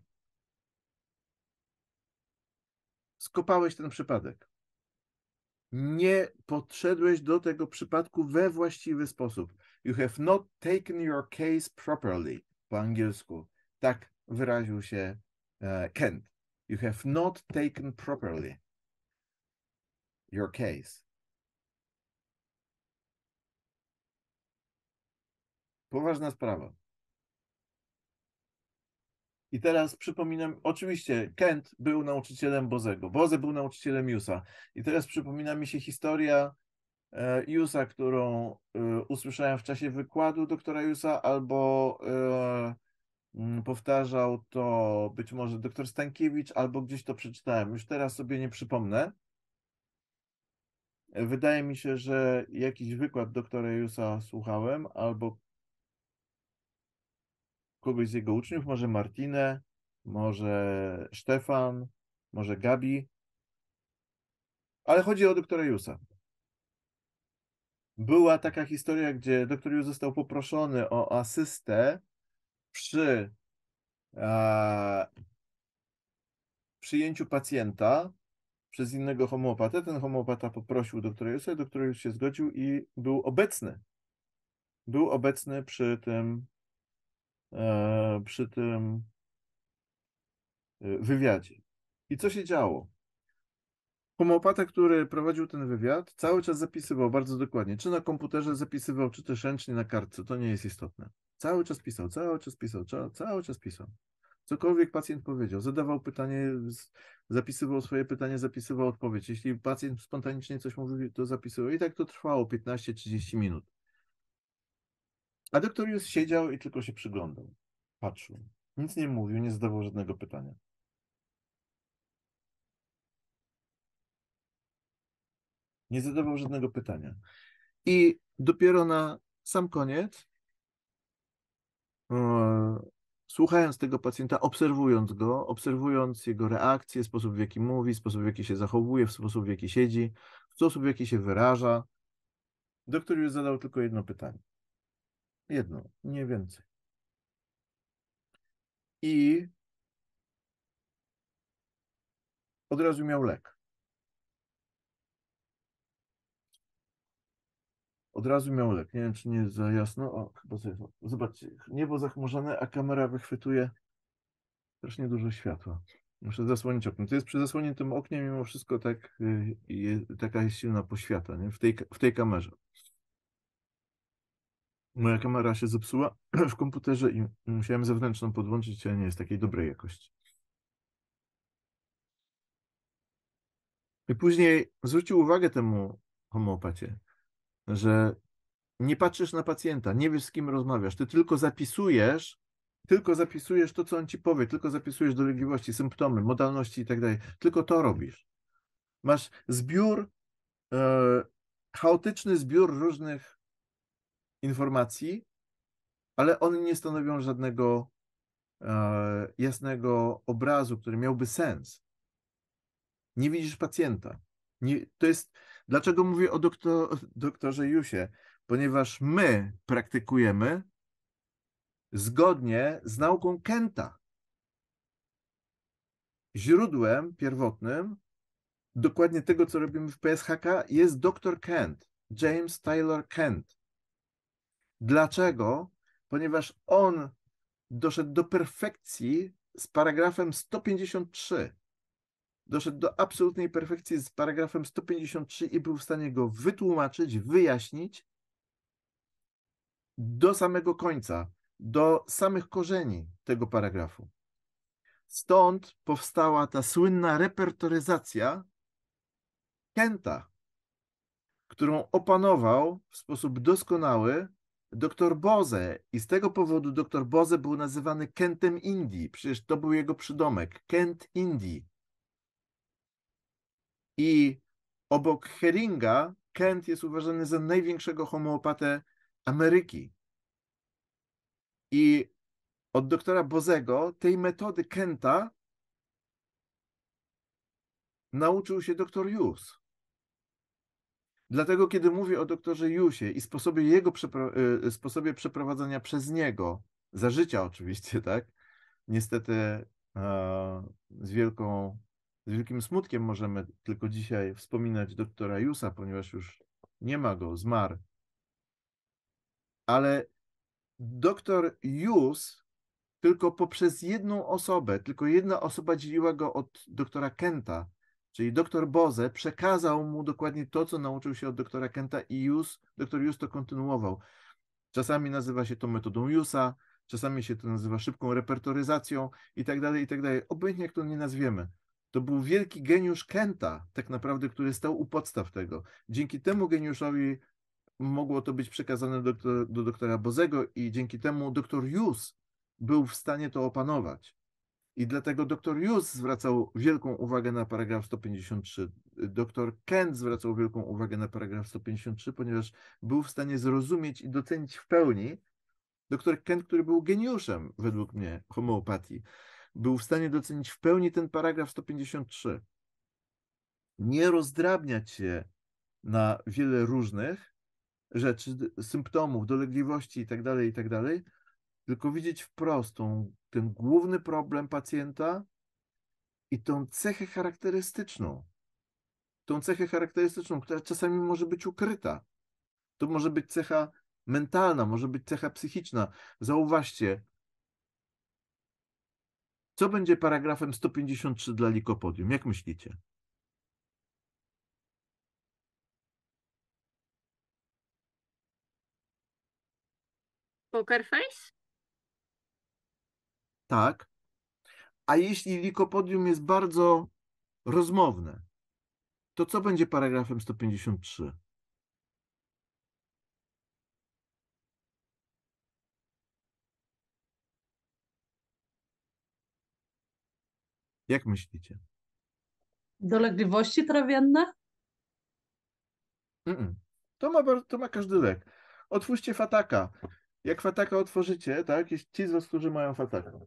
skopałeś ten przypadek nie podszedłeś do tego przypadku we właściwy sposób. You have not taken your case properly po angielsku. Tak wyraził się uh, Kent. You have not taken properly your case. Poważna sprawa. I teraz przypominam, oczywiście Kent był nauczycielem Bozego, Boze był nauczycielem Jusa. I teraz przypomina mi się historia e, Jusa, którą e, usłyszałem w czasie wykładu doktora Jusa, albo e, mm, powtarzał to być może doktor Stankiewicz, albo gdzieś to przeczytałem. Już teraz sobie nie przypomnę. Wydaje mi się, że jakiś wykład doktora Jusa słuchałem, albo kogoś z jego uczniów, może Martinę, może Stefan, może Gabi, ale chodzi o doktora Jusa. Była taka historia, gdzie doktor Jus został poproszony o asystę przy a, przyjęciu pacjenta przez innego homeopatę. Ten homeopata poprosił doktora Jusa, doktor Jus się zgodził i był obecny. Był obecny przy tym E, przy tym e, wywiadzie. I co się działo? Homopata, który prowadził ten wywiad, cały czas zapisywał bardzo dokładnie, czy na komputerze zapisywał, czy też ręcznie na kartce, to nie jest istotne. Cały czas pisał, cały czas pisał, cały czas pisał. Cokolwiek pacjent powiedział, zadawał pytanie, zapisywał swoje pytanie, zapisywał odpowiedź. Jeśli pacjent spontanicznie coś mówił, to zapisywał. I tak to trwało 15-30 minut. A doktor już siedział i tylko się przyglądał. Patrzył. Nic nie mówił, nie zadawał żadnego pytania. Nie zadawał żadnego pytania. I dopiero na sam koniec, e, słuchając tego pacjenta, obserwując go, obserwując jego reakcję, sposób w jaki mówi, sposób w jaki się zachowuje, w sposób w jaki siedzi, w sposób w jaki się wyraża, doktor już zadał tylko jedno pytanie. Jedną, nie więcej. I od razu miał lek. Od razu miał lek. Nie wiem, czy nie jest za jasno. O, chyba sobie. Zobaczcie, niebo zachmurzone, a kamera wychwytuje strasznie dużo światła. Muszę zasłonić okno. To jest przy zasłoniętym oknie mimo wszystko tak, y, taka jest silna poświata nie? W, tej, w tej kamerze. Moja kamera się zepsuła w komputerze i musiałem zewnętrzną podłączyć, ale nie jest takiej dobrej jakości. I później zwrócił uwagę temu homeopacie, że nie patrzysz na pacjenta, nie wiesz z kim rozmawiasz, ty tylko zapisujesz, tylko zapisujesz to, co on ci powie, tylko zapisujesz dolegliwości, symptomy, modalności i tak dalej. Tylko to robisz. Masz zbiór, e, chaotyczny zbiór różnych informacji, ale one nie stanowią żadnego e, jasnego obrazu, który miałby sens. Nie widzisz pacjenta. Nie, to jest, dlaczego mówię o doktor, doktorze Jusie? Ponieważ my praktykujemy zgodnie z nauką Kenta. Źródłem pierwotnym dokładnie tego, co robimy w PSHK, jest doktor Kent, James Taylor Kent. Dlaczego? Ponieważ on doszedł do perfekcji z paragrafem 153. Doszedł do absolutnej perfekcji z paragrafem 153 i był w stanie go wytłumaczyć, wyjaśnić do samego końca, do samych korzeni tego paragrafu. Stąd powstała ta słynna repertoryzacja Kenta, którą opanował w sposób doskonały dr Boze i z tego powodu dr Boze był nazywany Kentem Indii. Przecież to był jego przydomek, Kent Indii. I obok Heringa Kent jest uważany za największego homeopatę Ameryki. I od doktora Bozego tej metody Kenta nauczył się doktor Hughes. Dlatego, kiedy mówię o doktorze Jusie i sposobie jego y, y, sposobie przeprowadzania przez niego, za życia oczywiście, tak? Niestety e, z, wielką, z wielkim smutkiem możemy tylko dzisiaj wspominać doktora Jusa, ponieważ już nie ma go, zmarł. Ale doktor Jus tylko poprzez jedną osobę, tylko jedna osoba dzieliła go od doktora Kenta, Czyli doktor Boze przekazał mu dokładnie to, co nauczył się od doktora Kenta i Jus, doktor Jus to kontynuował. Czasami nazywa się to metodą Jusa, czasami się to nazywa szybką repertoryzacją i tak dalej, i tak dalej. Obojętnie jak to nie nazwiemy. To był wielki geniusz Kenta, tak naprawdę, który stał u podstaw tego. Dzięki temu geniuszowi mogło to być przekazane do, do doktora Bozego i dzięki temu doktor Jus był w stanie to opanować. I dlatego dr Hughes zwracał wielką uwagę na paragraf 153. Dr Kent zwracał wielką uwagę na paragraf 153, ponieważ był w stanie zrozumieć i docenić w pełni. Dr Kent, który był geniuszem według mnie homeopatii, był w stanie docenić w pełni ten paragraf 153. Nie rozdrabniać się na wiele różnych rzeczy, symptomów, dolegliwości itd., tak itd., tak tylko widzieć wprost tą, ten główny problem pacjenta i tą cechę charakterystyczną. Tą cechę charakterystyczną, która czasami może być ukryta. To może być cecha mentalna, może być cecha psychiczna. Zauważcie, co będzie paragrafem 153 dla Likopodium? Jak myślicie? Poker face? tak. A jeśli likopodium jest bardzo rozmowne, to co będzie paragrafem 153? Jak myślicie? Dolegliwości trawienne? Mm -mm. To, ma, to ma każdy lek. Otwórzcie fataka. Jak fataka otworzycie, tak? Jest ci z was, którzy mają fataka.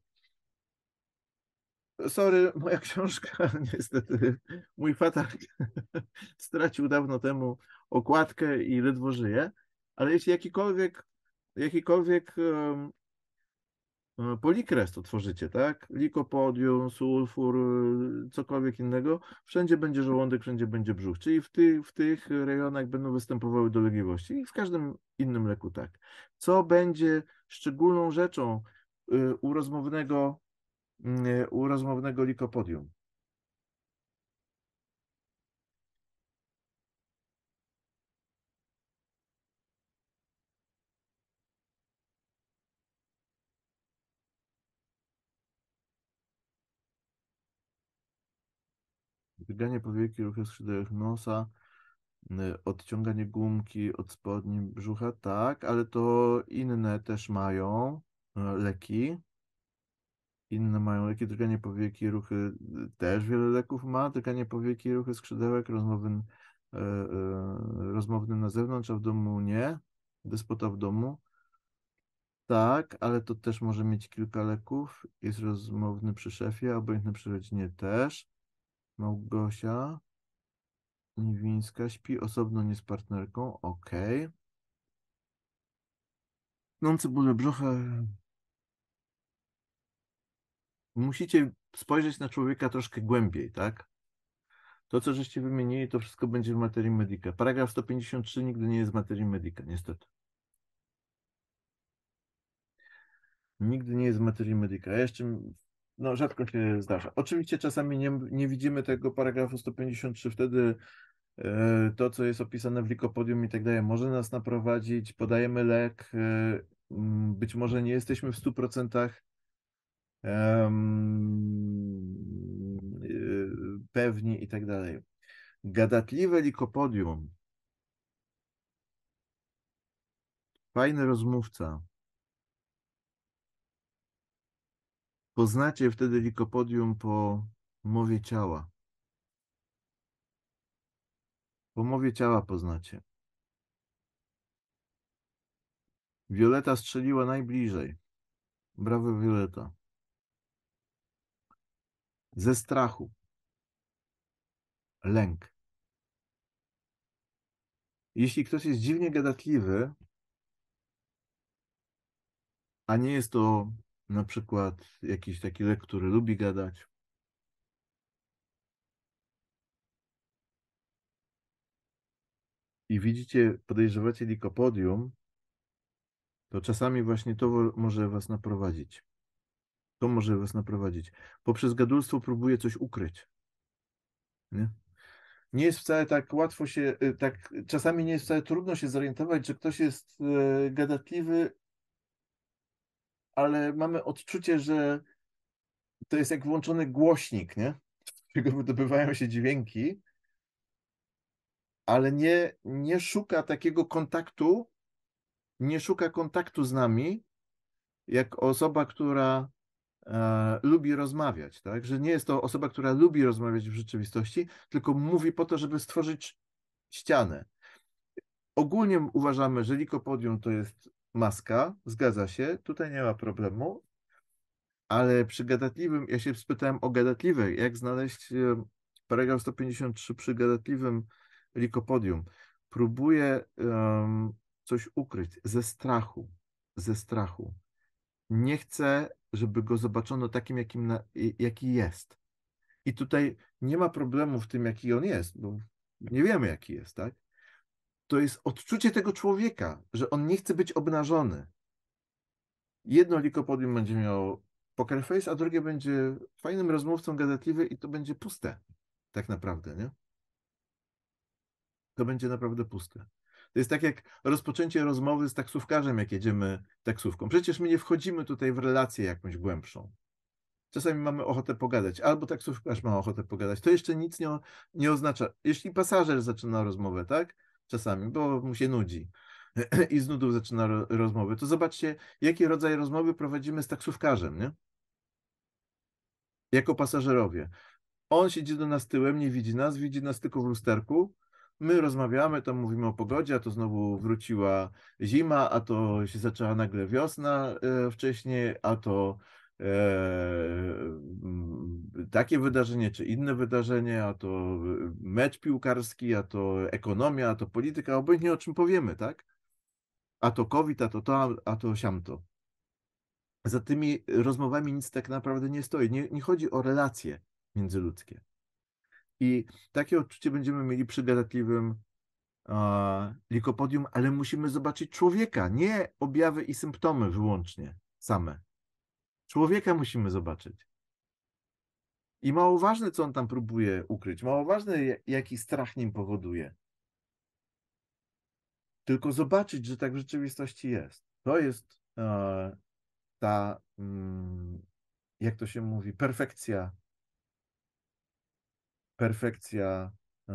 Sorry, moja książka, niestety, mój fatak stracił dawno temu okładkę i ledwo żyje, ale jeśli jakikolwiek, jakikolwiek e, polikres polikres tworzycie, tak? Likopodium, sulfur, cokolwiek innego, wszędzie będzie żołądek, wszędzie będzie brzuch, czyli w, ty, w tych rejonach będą występowały dolegliwości i w każdym innym leku tak. Co będzie szczególną rzeczą y, u rozmownego Mm, y, u rozmownego likopodium. Bieganie powieki, ruchy skrzydełek nosa, y, odciąganie gumki od spodni brzucha, tak, ale to inne też mają y, leki, inne mają leki, drganie powieki, ruchy y, też wiele leków ma, drganie powieki, ruchy skrzydełek, rozmowy, yy, e, e, rozmowny na zewnątrz, a w domu nie, despota w domu. Tak, ale to też może mieć kilka leków. Jest rozmowny przy szefie, obojętny przy rodzinie też. Małgosia Niwińska śpi osobno, nie z partnerką. Okej. Okay. Nący bóle brzucha, musicie spojrzeć na człowieka troszkę głębiej, tak? To, co żeście wymienili, to wszystko będzie w materii medica. Paragraf 153 nigdy nie jest w materii medica, niestety. Nigdy nie jest w materii medica. Ja jeszcze, no rzadko się zdarza. Oczywiście czasami nie, nie widzimy tego paragrafu 153, wtedy e, to, co jest opisane w likopodium i tak dalej, może nas naprowadzić, podajemy lek, e, być może nie jesteśmy w 100% Y, pewni i tak dalej. Gadatliwe likopodium. Fajny rozmówca. Poznacie wtedy likopodium po mowie ciała. Po mowie ciała poznacie. Wioleta strzeliła najbliżej. Brawo, Wioleta ze strachu, lęk. Jeśli ktoś jest dziwnie gadatliwy, a nie jest to na przykład jakiś taki lek, który lubi gadać, i widzicie, podejrzewacie likopodium, to czasami właśnie to może was naprowadzić. To może was naprowadzić. Poprzez gadulstwo próbuje coś ukryć. Nie? nie jest wcale tak łatwo się, y, tak, czasami nie jest wcale trudno się zorientować, że ktoś jest y, gadatliwy, ale mamy odczucie, że to jest jak włączony głośnik, nie? Z którego wydobywają się dźwięki, ale nie, nie szuka takiego kontaktu, nie szuka kontaktu z nami, jak osoba, która e, lubi rozmawiać, tak? Że nie jest to osoba, która lubi rozmawiać w rzeczywistości, tylko mówi po to, żeby stworzyć ścianę. Ogólnie uważamy, że likopodium to jest maska, zgadza się, tutaj nie ma problemu, ale przy gadatliwym, ja się spytałem o gadatliwej, jak znaleźć e, paragraf 153 przy gadatliwym likopodium. Próbuję coś ukryć ze strachu, ze strachu. Nie chcę żeby go zobaczono takim, jakim na, jaki jest. I tutaj nie ma problemu w tym, jaki on jest, bo nie wiemy, jaki jest, tak? To jest odczucie tego człowieka, że on nie chce być obnażony. Jedno likopodium będzie miało poker face, a drugie będzie fajnym rozmówcą gadatliwy i to będzie puste, tak naprawdę, nie? To będzie naprawdę puste. To jest tak jak rozpoczęcie rozmowy z taksówkarzem, jak jedziemy taksówką. Przecież my nie wchodzimy tutaj w relację jakąś głębszą. Czasami mamy ochotę pogadać, albo taksówkarz ma ochotę pogadać. To jeszcze nic nie, nie oznacza. Jeśli pasażer zaczyna rozmowę, tak? Czasami, bo mu się nudzi i z nudów zaczyna rozmowy, to zobaczcie, jaki rodzaj rozmowy prowadzimy z taksówkarzem, nie? Jako pasażerowie. On siedzi do nas tyłem, nie widzi nas, widzi nas tylko w lusterku, My rozmawiamy, to mówimy o pogodzie, a to znowu wróciła zima, a to się zaczęła nagle wiosna e, wcześniej, a to e, mm, takie wydarzenie czy inne wydarzenie, a to e, mecz piłkarski, a to ekonomia, a to polityka, obojętnie o czym powiemy, tak? A to COVID, a to to, a to siamto. Za tymi rozmowami nic tak naprawdę nie stoi. Nie, nie chodzi o relacje międzyludzkie. I takie odczucie będziemy mieli przy gadatliwym e, likopodium, ale musimy zobaczyć człowieka, nie objawy i symptomy wyłącznie same. Człowieka musimy zobaczyć. I mało ważne, co on tam próbuje ukryć, mało ważne, jaki strach nim powoduje. Tylko zobaczyć, że tak w rzeczywistości jest. To jest e, ta, mm, jak to się mówi, perfekcja perfekcja e,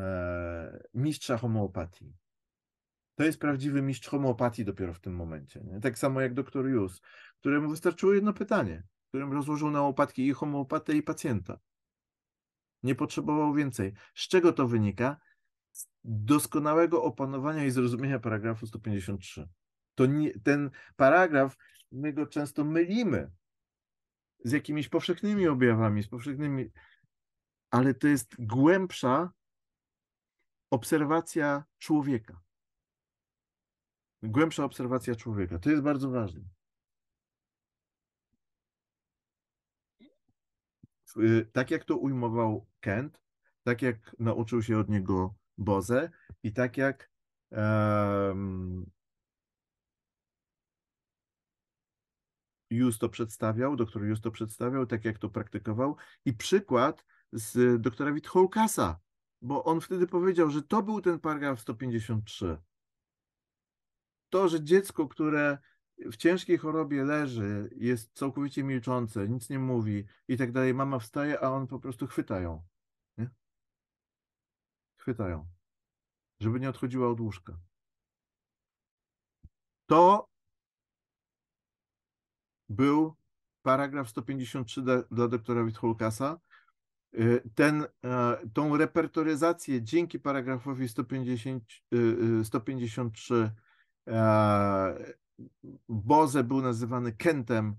mistrza homeopatii. To jest prawdziwy mistrz homeopatii dopiero w tym momencie. Nie? Tak samo jak doktor Jus, któremu wystarczyło jedno pytanie, którym rozłożył na łopatki i homeopatę, i pacjenta. Nie potrzebował więcej. Z czego to wynika? Z doskonałego opanowania i zrozumienia paragrafu 153. To nie, ten paragraf, my go często mylimy z jakimiś powszechnymi objawami, z powszechnymi ale to jest głębsza obserwacja człowieka. Głębsza obserwacja człowieka. To jest bardzo ważne. Y, tak jak to ujmował Kent, tak jak nauczył się od niego Boze i tak jak um, to przedstawiał, doktor Jus to przedstawiał, tak jak to praktykował. I przykład z doktora Witholkasa, bo on wtedy powiedział, że to był ten paragraf 153. To, że dziecko, które w ciężkiej chorobie leży, jest całkowicie milczące, nic nie mówi i tak dalej, mama wstaje, a on po prostu chwyta ją. Nie? Chwyta ją, żeby nie odchodziła od łóżka. To był paragraf 153 dla, dla doktora Witholkasa, Y, ten, e, tą repertoryzację dzięki paragrafowi 150, 153 Boze był nazywany Kentem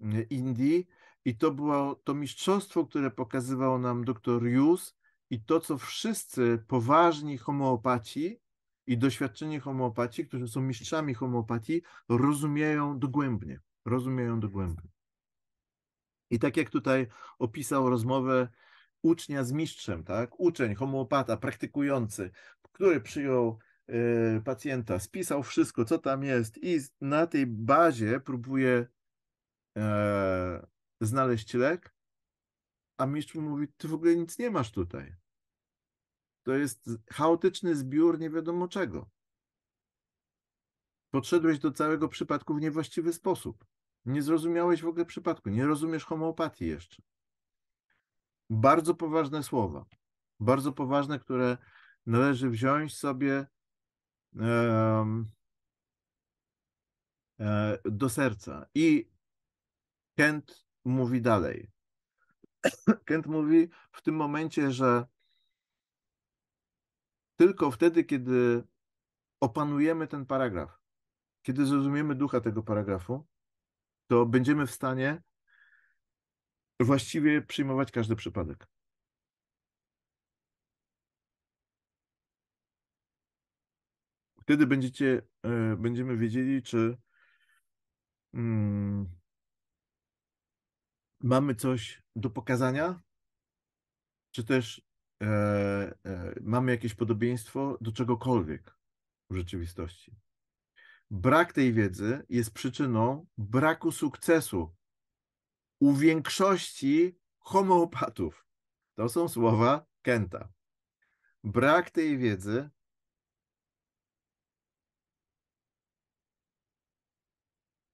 y, Indii i to było to mistrzostwo, które pokazywał nam dr Hughes i to, co wszyscy poważni homeopaci i doświadczeni homeopaci, którzy są mistrzami homeopatii, rozumieją dogłębnie. Rozumieją dogłębnie. I tak jak tutaj opisał rozmowę ucznia z mistrzem, tak? Uczeń, homeopata, praktykujący, który przyjął y, pacjenta, spisał wszystko, co tam jest, i na tej bazie próbuje e, znaleźć lek, a mistrz mu mówi: Ty w ogóle nic nie masz tutaj. To jest chaotyczny zbiór nie wiadomo czego. Podszedłeś do całego przypadku w niewłaściwy sposób. Nie zrozumiałeś w ogóle przypadku, nie rozumiesz homeopatii jeszcze. Bardzo poważne słowa, bardzo poważne, które należy wziąć sobie e, do serca. I Kent mówi dalej. Kent mówi w tym momencie, że tylko wtedy, kiedy opanujemy ten paragraf, kiedy zrozumiemy ducha tego paragrafu, to będziemy w stanie właściwie przyjmować każdy przypadek. Wtedy będziecie, e, będziemy wiedzieli, czy mm, mamy coś do pokazania, czy też e, e, mamy jakieś podobieństwo do czegokolwiek w rzeczywistości brak tej wiedzy jest przyczyną braku sukcesu u większości homeopatów. To są słowa Kenta. Brak tej wiedzy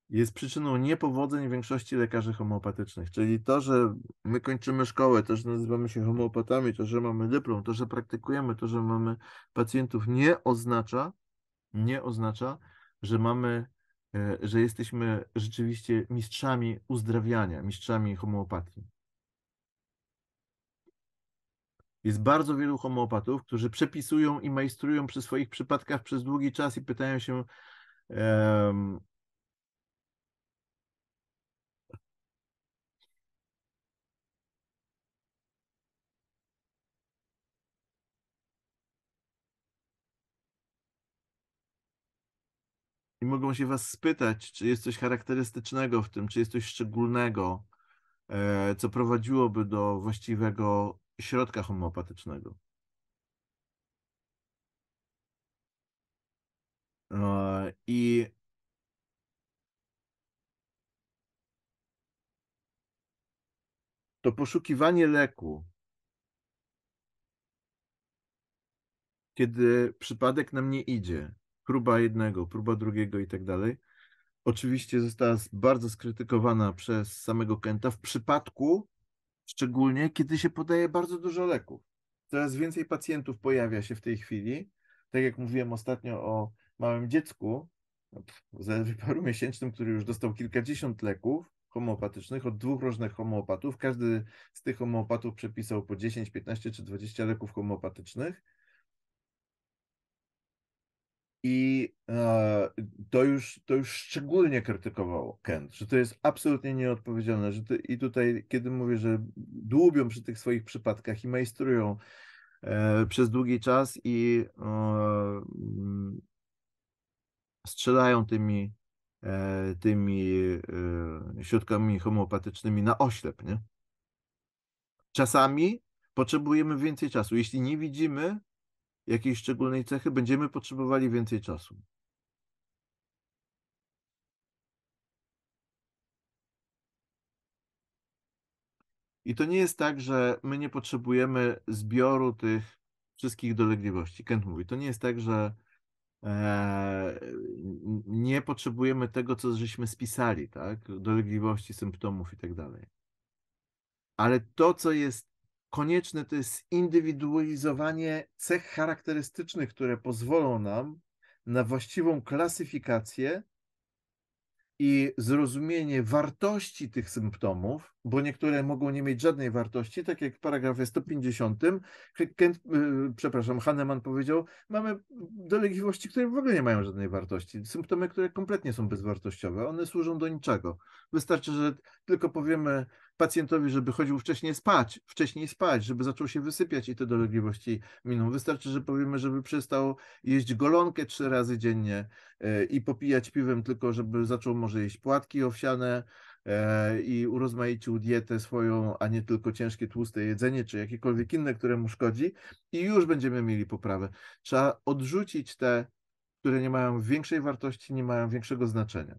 jest przyczyną niepowodzeń większości lekarzy homeopatycznych. Czyli to, że my kończymy szkołę, to, że nazywamy się homeopatami, to, że mamy dyplom, to, że praktykujemy, to, że mamy pacjentów, nie oznacza, nie oznacza, że mamy, e, że jesteśmy rzeczywiście mistrzami uzdrawiania, mistrzami homeopatii. Jest bardzo wielu homeopatów, którzy przepisują i majstrują przy swoich przypadkach przez długi czas i pytają się, i mogą się was spytać, czy jest coś charakterystycznego w tym, czy jest coś szczególnego, e, co prowadziłoby do właściwego środka homeopatycznego. E, I to poszukiwanie leku, kiedy przypadek nam nie idzie, próba jednego, próba drugiego i tak dalej. Oczywiście została bardzo skrytykowana przez samego Kenta w przypadku szczególnie, kiedy się podaje bardzo dużo leków. Coraz więcej pacjentów pojawia się w tej chwili. Tak jak mówiłem ostatnio o małym dziecku, no, zaledwie paru miesięcznym, który już dostał kilkadziesiąt leków homeopatycznych od dwóch różnych homeopatów. Każdy z tych homeopatów przepisał po 10, 15 czy 20 leków homeopatycznych i e, to już, to już szczególnie krytykował Kent, że to jest absolutnie nieodpowiedzialne. Że I tutaj, kiedy mówię, że dłubią przy tych swoich przypadkach i majstrują e, przez długi czas i e, mm, strzelają tymi, tymi środkami homeopatycznymi na oślep, nie? Czasami potrzebujemy więcej czasu. Jeśli nie widzimy, jakiejś szczególnej cechy, będziemy potrzebowali więcej czasu. I to nie jest tak, że my nie potrzebujemy zbioru tych wszystkich dolegliwości. Kent mówi, to nie jest tak, że e, nie potrzebujemy tego, co żeśmy spisali, tak? Dolegliwości, symptomów i tak dalej. Ale to, co jest konieczne to jest indywidualizowanie cech charakterystycznych, które pozwolą nam na właściwą klasyfikację i zrozumienie wartości tych symptomów, bo niektóre mogą nie mieć żadnej wartości, tak jak w paragrafie 150, Kent, y, przepraszam, Hahnemann powiedział, mamy dolegliwości, które w ogóle nie mają żadnej wartości, symptomy, które kompletnie są bezwartościowe, one służą do niczego. Wystarczy, że tylko powiemy pacjentowi, żeby chodził wcześniej spać, wcześniej spać, żeby zaczął się wysypiać i te dolegliwości miną. Wystarczy, że powiemy, żeby przestał jeść golonkę trzy razy dziennie e, i popijać piwem, tylko żeby zaczął może jeść płatki owsiane e, i urozmaicił dietę swoją, a nie tylko ciężkie, tłuste jedzenie, czy jakiekolwiek inne, które mu szkodzi i już będziemy mieli poprawę. Trzeba odrzucić te, które nie mają większej wartości, nie mają większego znaczenia.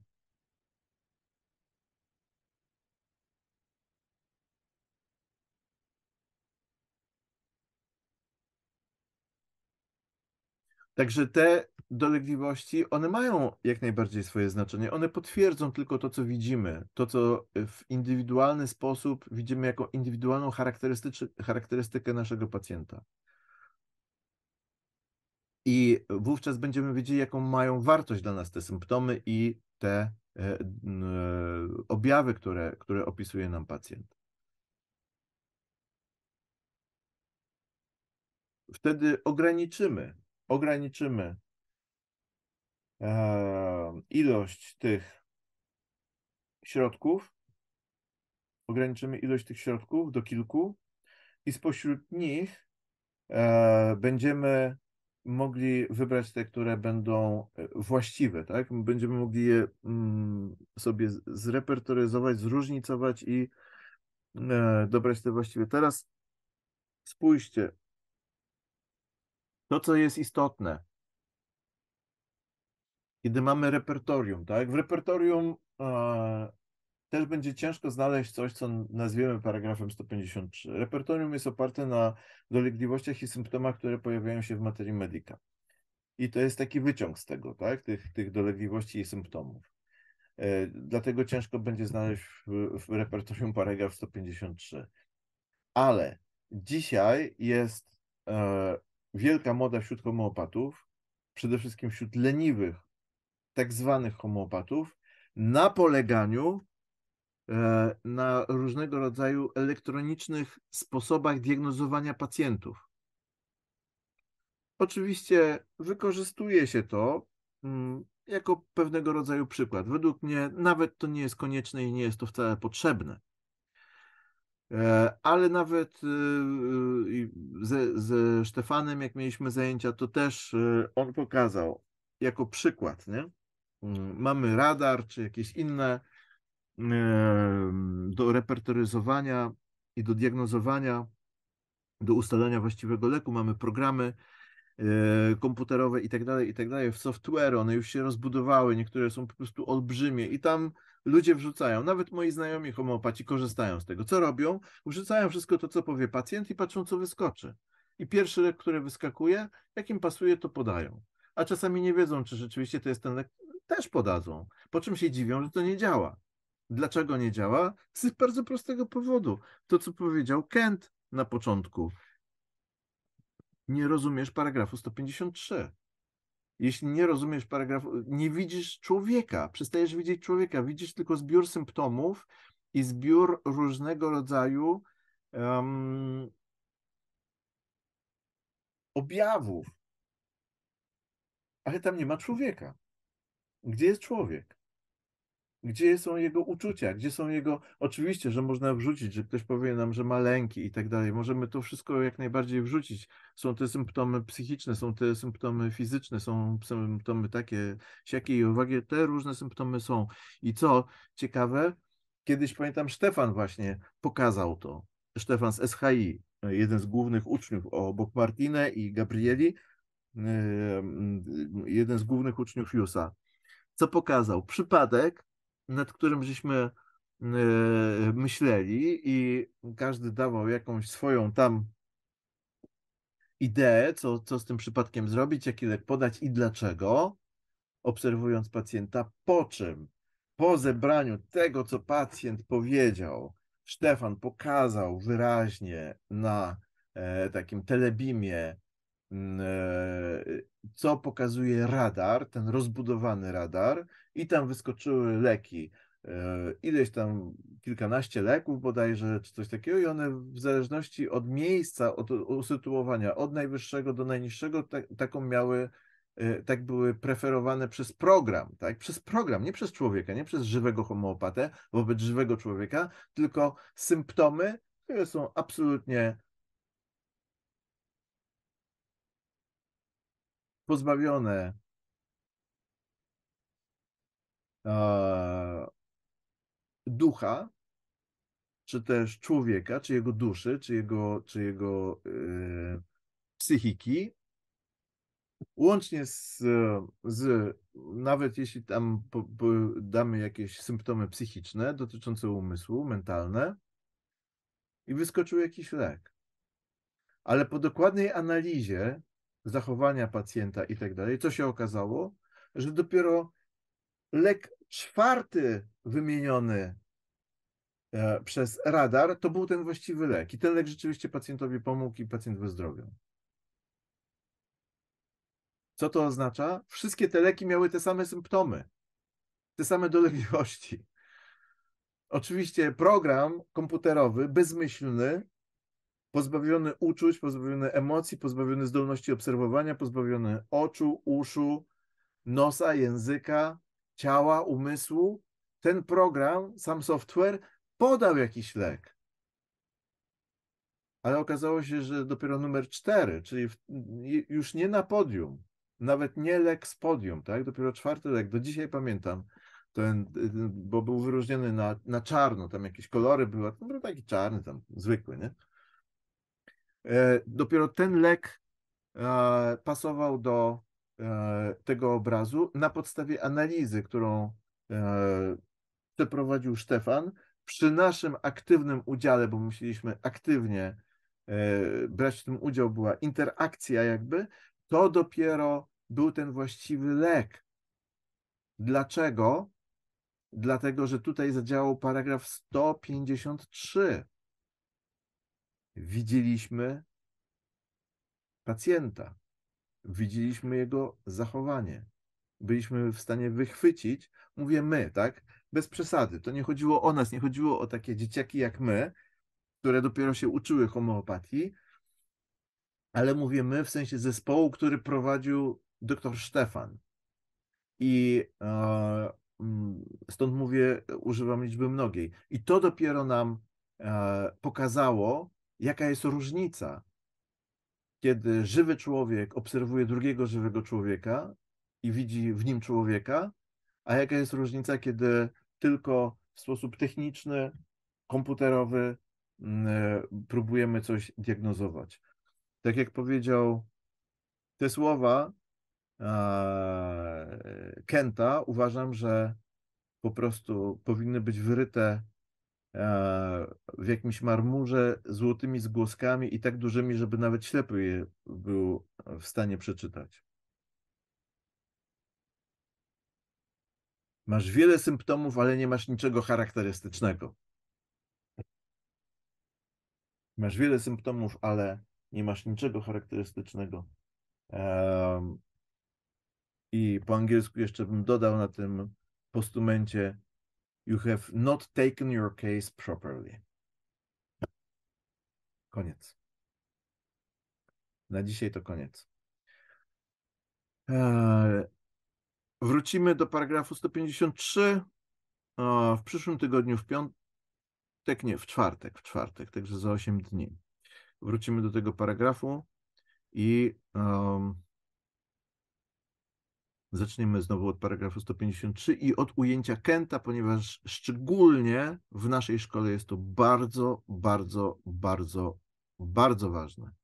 Także te dolegliwości, one mają jak najbardziej swoje znaczenie. One potwierdzą tylko to, co widzimy, to, co e, w indywidualny sposób widzimy jako indywidualną charakterystykę naszego pacjenta. I wówczas będziemy wiedzieli, jaką mają wartość dla nas te symptomy i te e, e, objawy, które, które opisuje nam pacjent. Wtedy ograniczymy ograniczymy ilość tych środków, ograniczymy ilość tych środków do kilku i spośród nich e, będziemy mogli wybrać te, które będą e, właściwe, tak? Będziemy mogli je mm, sobie zrepertoryzować, zróżnicować i e, dobrać te właściwe. Teraz spójrzcie, to, co jest istotne, kiedy mamy repertorium, tak? W repertorium e, też będzie ciężko znaleźć coś, co nazwiemy paragrafem 153. Repertorium jest oparte na dolegliwościach i symptomach, które pojawiają się w materii medica. I to jest taki wyciąg z tego, tak? Tych, tych dolegliwości i symptomów. E, dlatego ciężko będzie znaleźć w, w repertorium paragraf 153. Ale dzisiaj jest e, wielka moda wśród homeopatów, przede wszystkim wśród leniwych, tak zwanych homeopatów, na poleganiu e, na różnego rodzaju elektronicznych sposobach diagnozowania pacjentów. Oczywiście wykorzystuje się to mm, jako pewnego rodzaju przykład. Według mnie nawet to nie jest konieczne i nie jest to wcale potrzebne. E, ale nawet y, y, ze, ze Stefanem, jak mieliśmy zajęcia, to też y, on pokazał jako przykład, nie? Mm, mamy radar czy jakieś inne do repertoryzowania i do diagnozowania, do ustalania właściwego leku. Mamy programy E, komputerowe i tak dalej, i tak dalej, w software, one już się rozbudowały, niektóre są po prostu olbrzymie i tam ludzie wrzucają, nawet moi znajomi homeopaci korzystają z tego. Co robią? Wrzucają wszystko to, co powie pacjent i patrzą, co wyskoczy. I pierwszy lek, który wyskakuje, jakim pasuje, to podają. A czasami nie wiedzą, czy rzeczywiście to jest ten lek, też podadzą. Po czym się dziwią, że to nie działa. Dlaczego nie działa? Z bardzo prostego powodu. To, co powiedział Kent na początku nie rozumiesz paragrafu 153. Jeśli nie rozumiesz paragrafu, nie widzisz człowieka, przestajesz widzieć człowieka, widzisz tylko zbiór symptomów i zbiór różnego rodzaju um, objawów. Ale tam nie ma człowieka. Gdzie jest człowiek? Gdzie są jego uczucia? Gdzie są jego. Oczywiście, że można wrzucić, że ktoś powie nam, że ma lęki i tak dalej. Możemy to wszystko jak najbardziej wrzucić. Są te symptomy psychiczne, są te symptomy fizyczne, są symptomy takie, siakie i uwagi. Te różne symptomy są. I co ciekawe, kiedyś pamiętam, Stefan właśnie pokazał to. Stefan z SHI, jeden z głównych uczniów obok Martine i Gabrieli, yy, jeden z głównych uczniów Jusa. Co pokazał? Przypadek nad którym żeśmy e, myśleli i każdy dawał jakąś swoją tam ideę, co, co z tym przypadkiem zrobić, jaki lek podać i dlaczego, obserwując pacjenta, po czym po zebraniu tego, co pacjent powiedział, Stefan pokazał wyraźnie na e, takim telebimie, mm, e, co pokazuje radar, ten rozbudowany radar, i tam wyskoczyły leki. E, ileś tam kilkanaście leków bodajże, czy coś takiego, i one w zależności od miejsca, od usytuowania, od najwyższego do najniższego, tak, taką miały, e, tak były preferowane przez program, tak? Przez program, nie przez człowieka, nie przez żywego homeopatę wobec żywego człowieka, tylko symptomy, które są absolutnie pozbawione e, ducha, czy też człowieka, czy jego duszy, czy jego, czy jego e, psychiki, łącznie z, z nawet jeśli tam po, po damy jakieś symptomy psychiczne dotyczące umysłu, mentalne, i wyskoczył jakiś lek. Ale po dokładnej analizie zachowania pacjenta i tak dalej, co się okazało? Że dopiero lek czwarty wymieniony e, przez radar, to był ten właściwy lek. I ten lek rzeczywiście pacjentowi pomógł i pacjent wyzdrowiał. Co to oznacza? Wszystkie te leki miały te same symptomy, te same dolegliwości. Oczywiście program komputerowy, bezmyślny, pozbawiony uczuć, pozbawiony emocji, pozbawiony zdolności obserwowania, pozbawiony oczu, uszu, nosa, języka, ciała, umysłu, ten program, sam software podał jakiś lek. Ale okazało się, że dopiero numer cztery, czyli w, już nie na podium, nawet nie lek z podium, tak? Dopiero czwarty lek, do dzisiaj pamiętam, ten, bo był wyróżniony na, na czarno, tam jakieś kolory były, no, był taki czarny tam, zwykły, nie? E, dopiero ten lek e, pasował do E, tego obrazu na podstawie analizy, którą e, przeprowadził Stefan przy naszym aktywnym udziale, bo musieliśmy aktywnie e, brać w tym udział, była interakcja jakby, to dopiero był ten właściwy lek. Dlaczego? Dlatego, że tutaj zadziałał paragraf 153. Widzieliśmy pacjenta widzieliśmy jego zachowanie. Byliśmy w stanie wychwycić, mówię my, tak? Bez przesady. To nie chodziło o nas, nie chodziło o takie dzieciaki jak my, które dopiero się uczyły homeopatii, ale mówię my w sensie zespołu, który prowadził doktor Stefan. I e, mm, stąd mówię, używam liczby mnogiej. I to dopiero nam e, pokazało, jaka jest różnica kiedy żywy człowiek obserwuje drugiego żywego człowieka i widzi w nim człowieka, a jaka jest różnica, kiedy tylko w sposób techniczny, komputerowy mm, e, próbujemy coś diagnozować. Tak jak powiedział te słowa Kenta, uważam, że po prostu powinny być wyryte w jakimś marmurze złotymi zgłoskami i tak dużymi, żeby nawet ślepy je był e, w stanie przeczytać. Masz wiele symptomów, ale nie masz niczego charakterystycznego. Masz wiele symptomów, ale nie masz niczego charakterystycznego. I po angielsku jeszcze bym dodał na tym postumencie You have not taken your case properly. Koniec. Na dzisiaj to koniec. Eee, wrócimy do paragrafu 153 w przyszłym tygodniu, w piątek, nie, w czwartek, w czwartek, także za 8 dni. Wrócimy do tego paragrafu i um, Zaczniemy znowu od paragrafu 153 i od ujęcia Kenta, ponieważ szczególnie w naszej szkole jest to bardzo, bardzo, bardzo, bardzo ważne.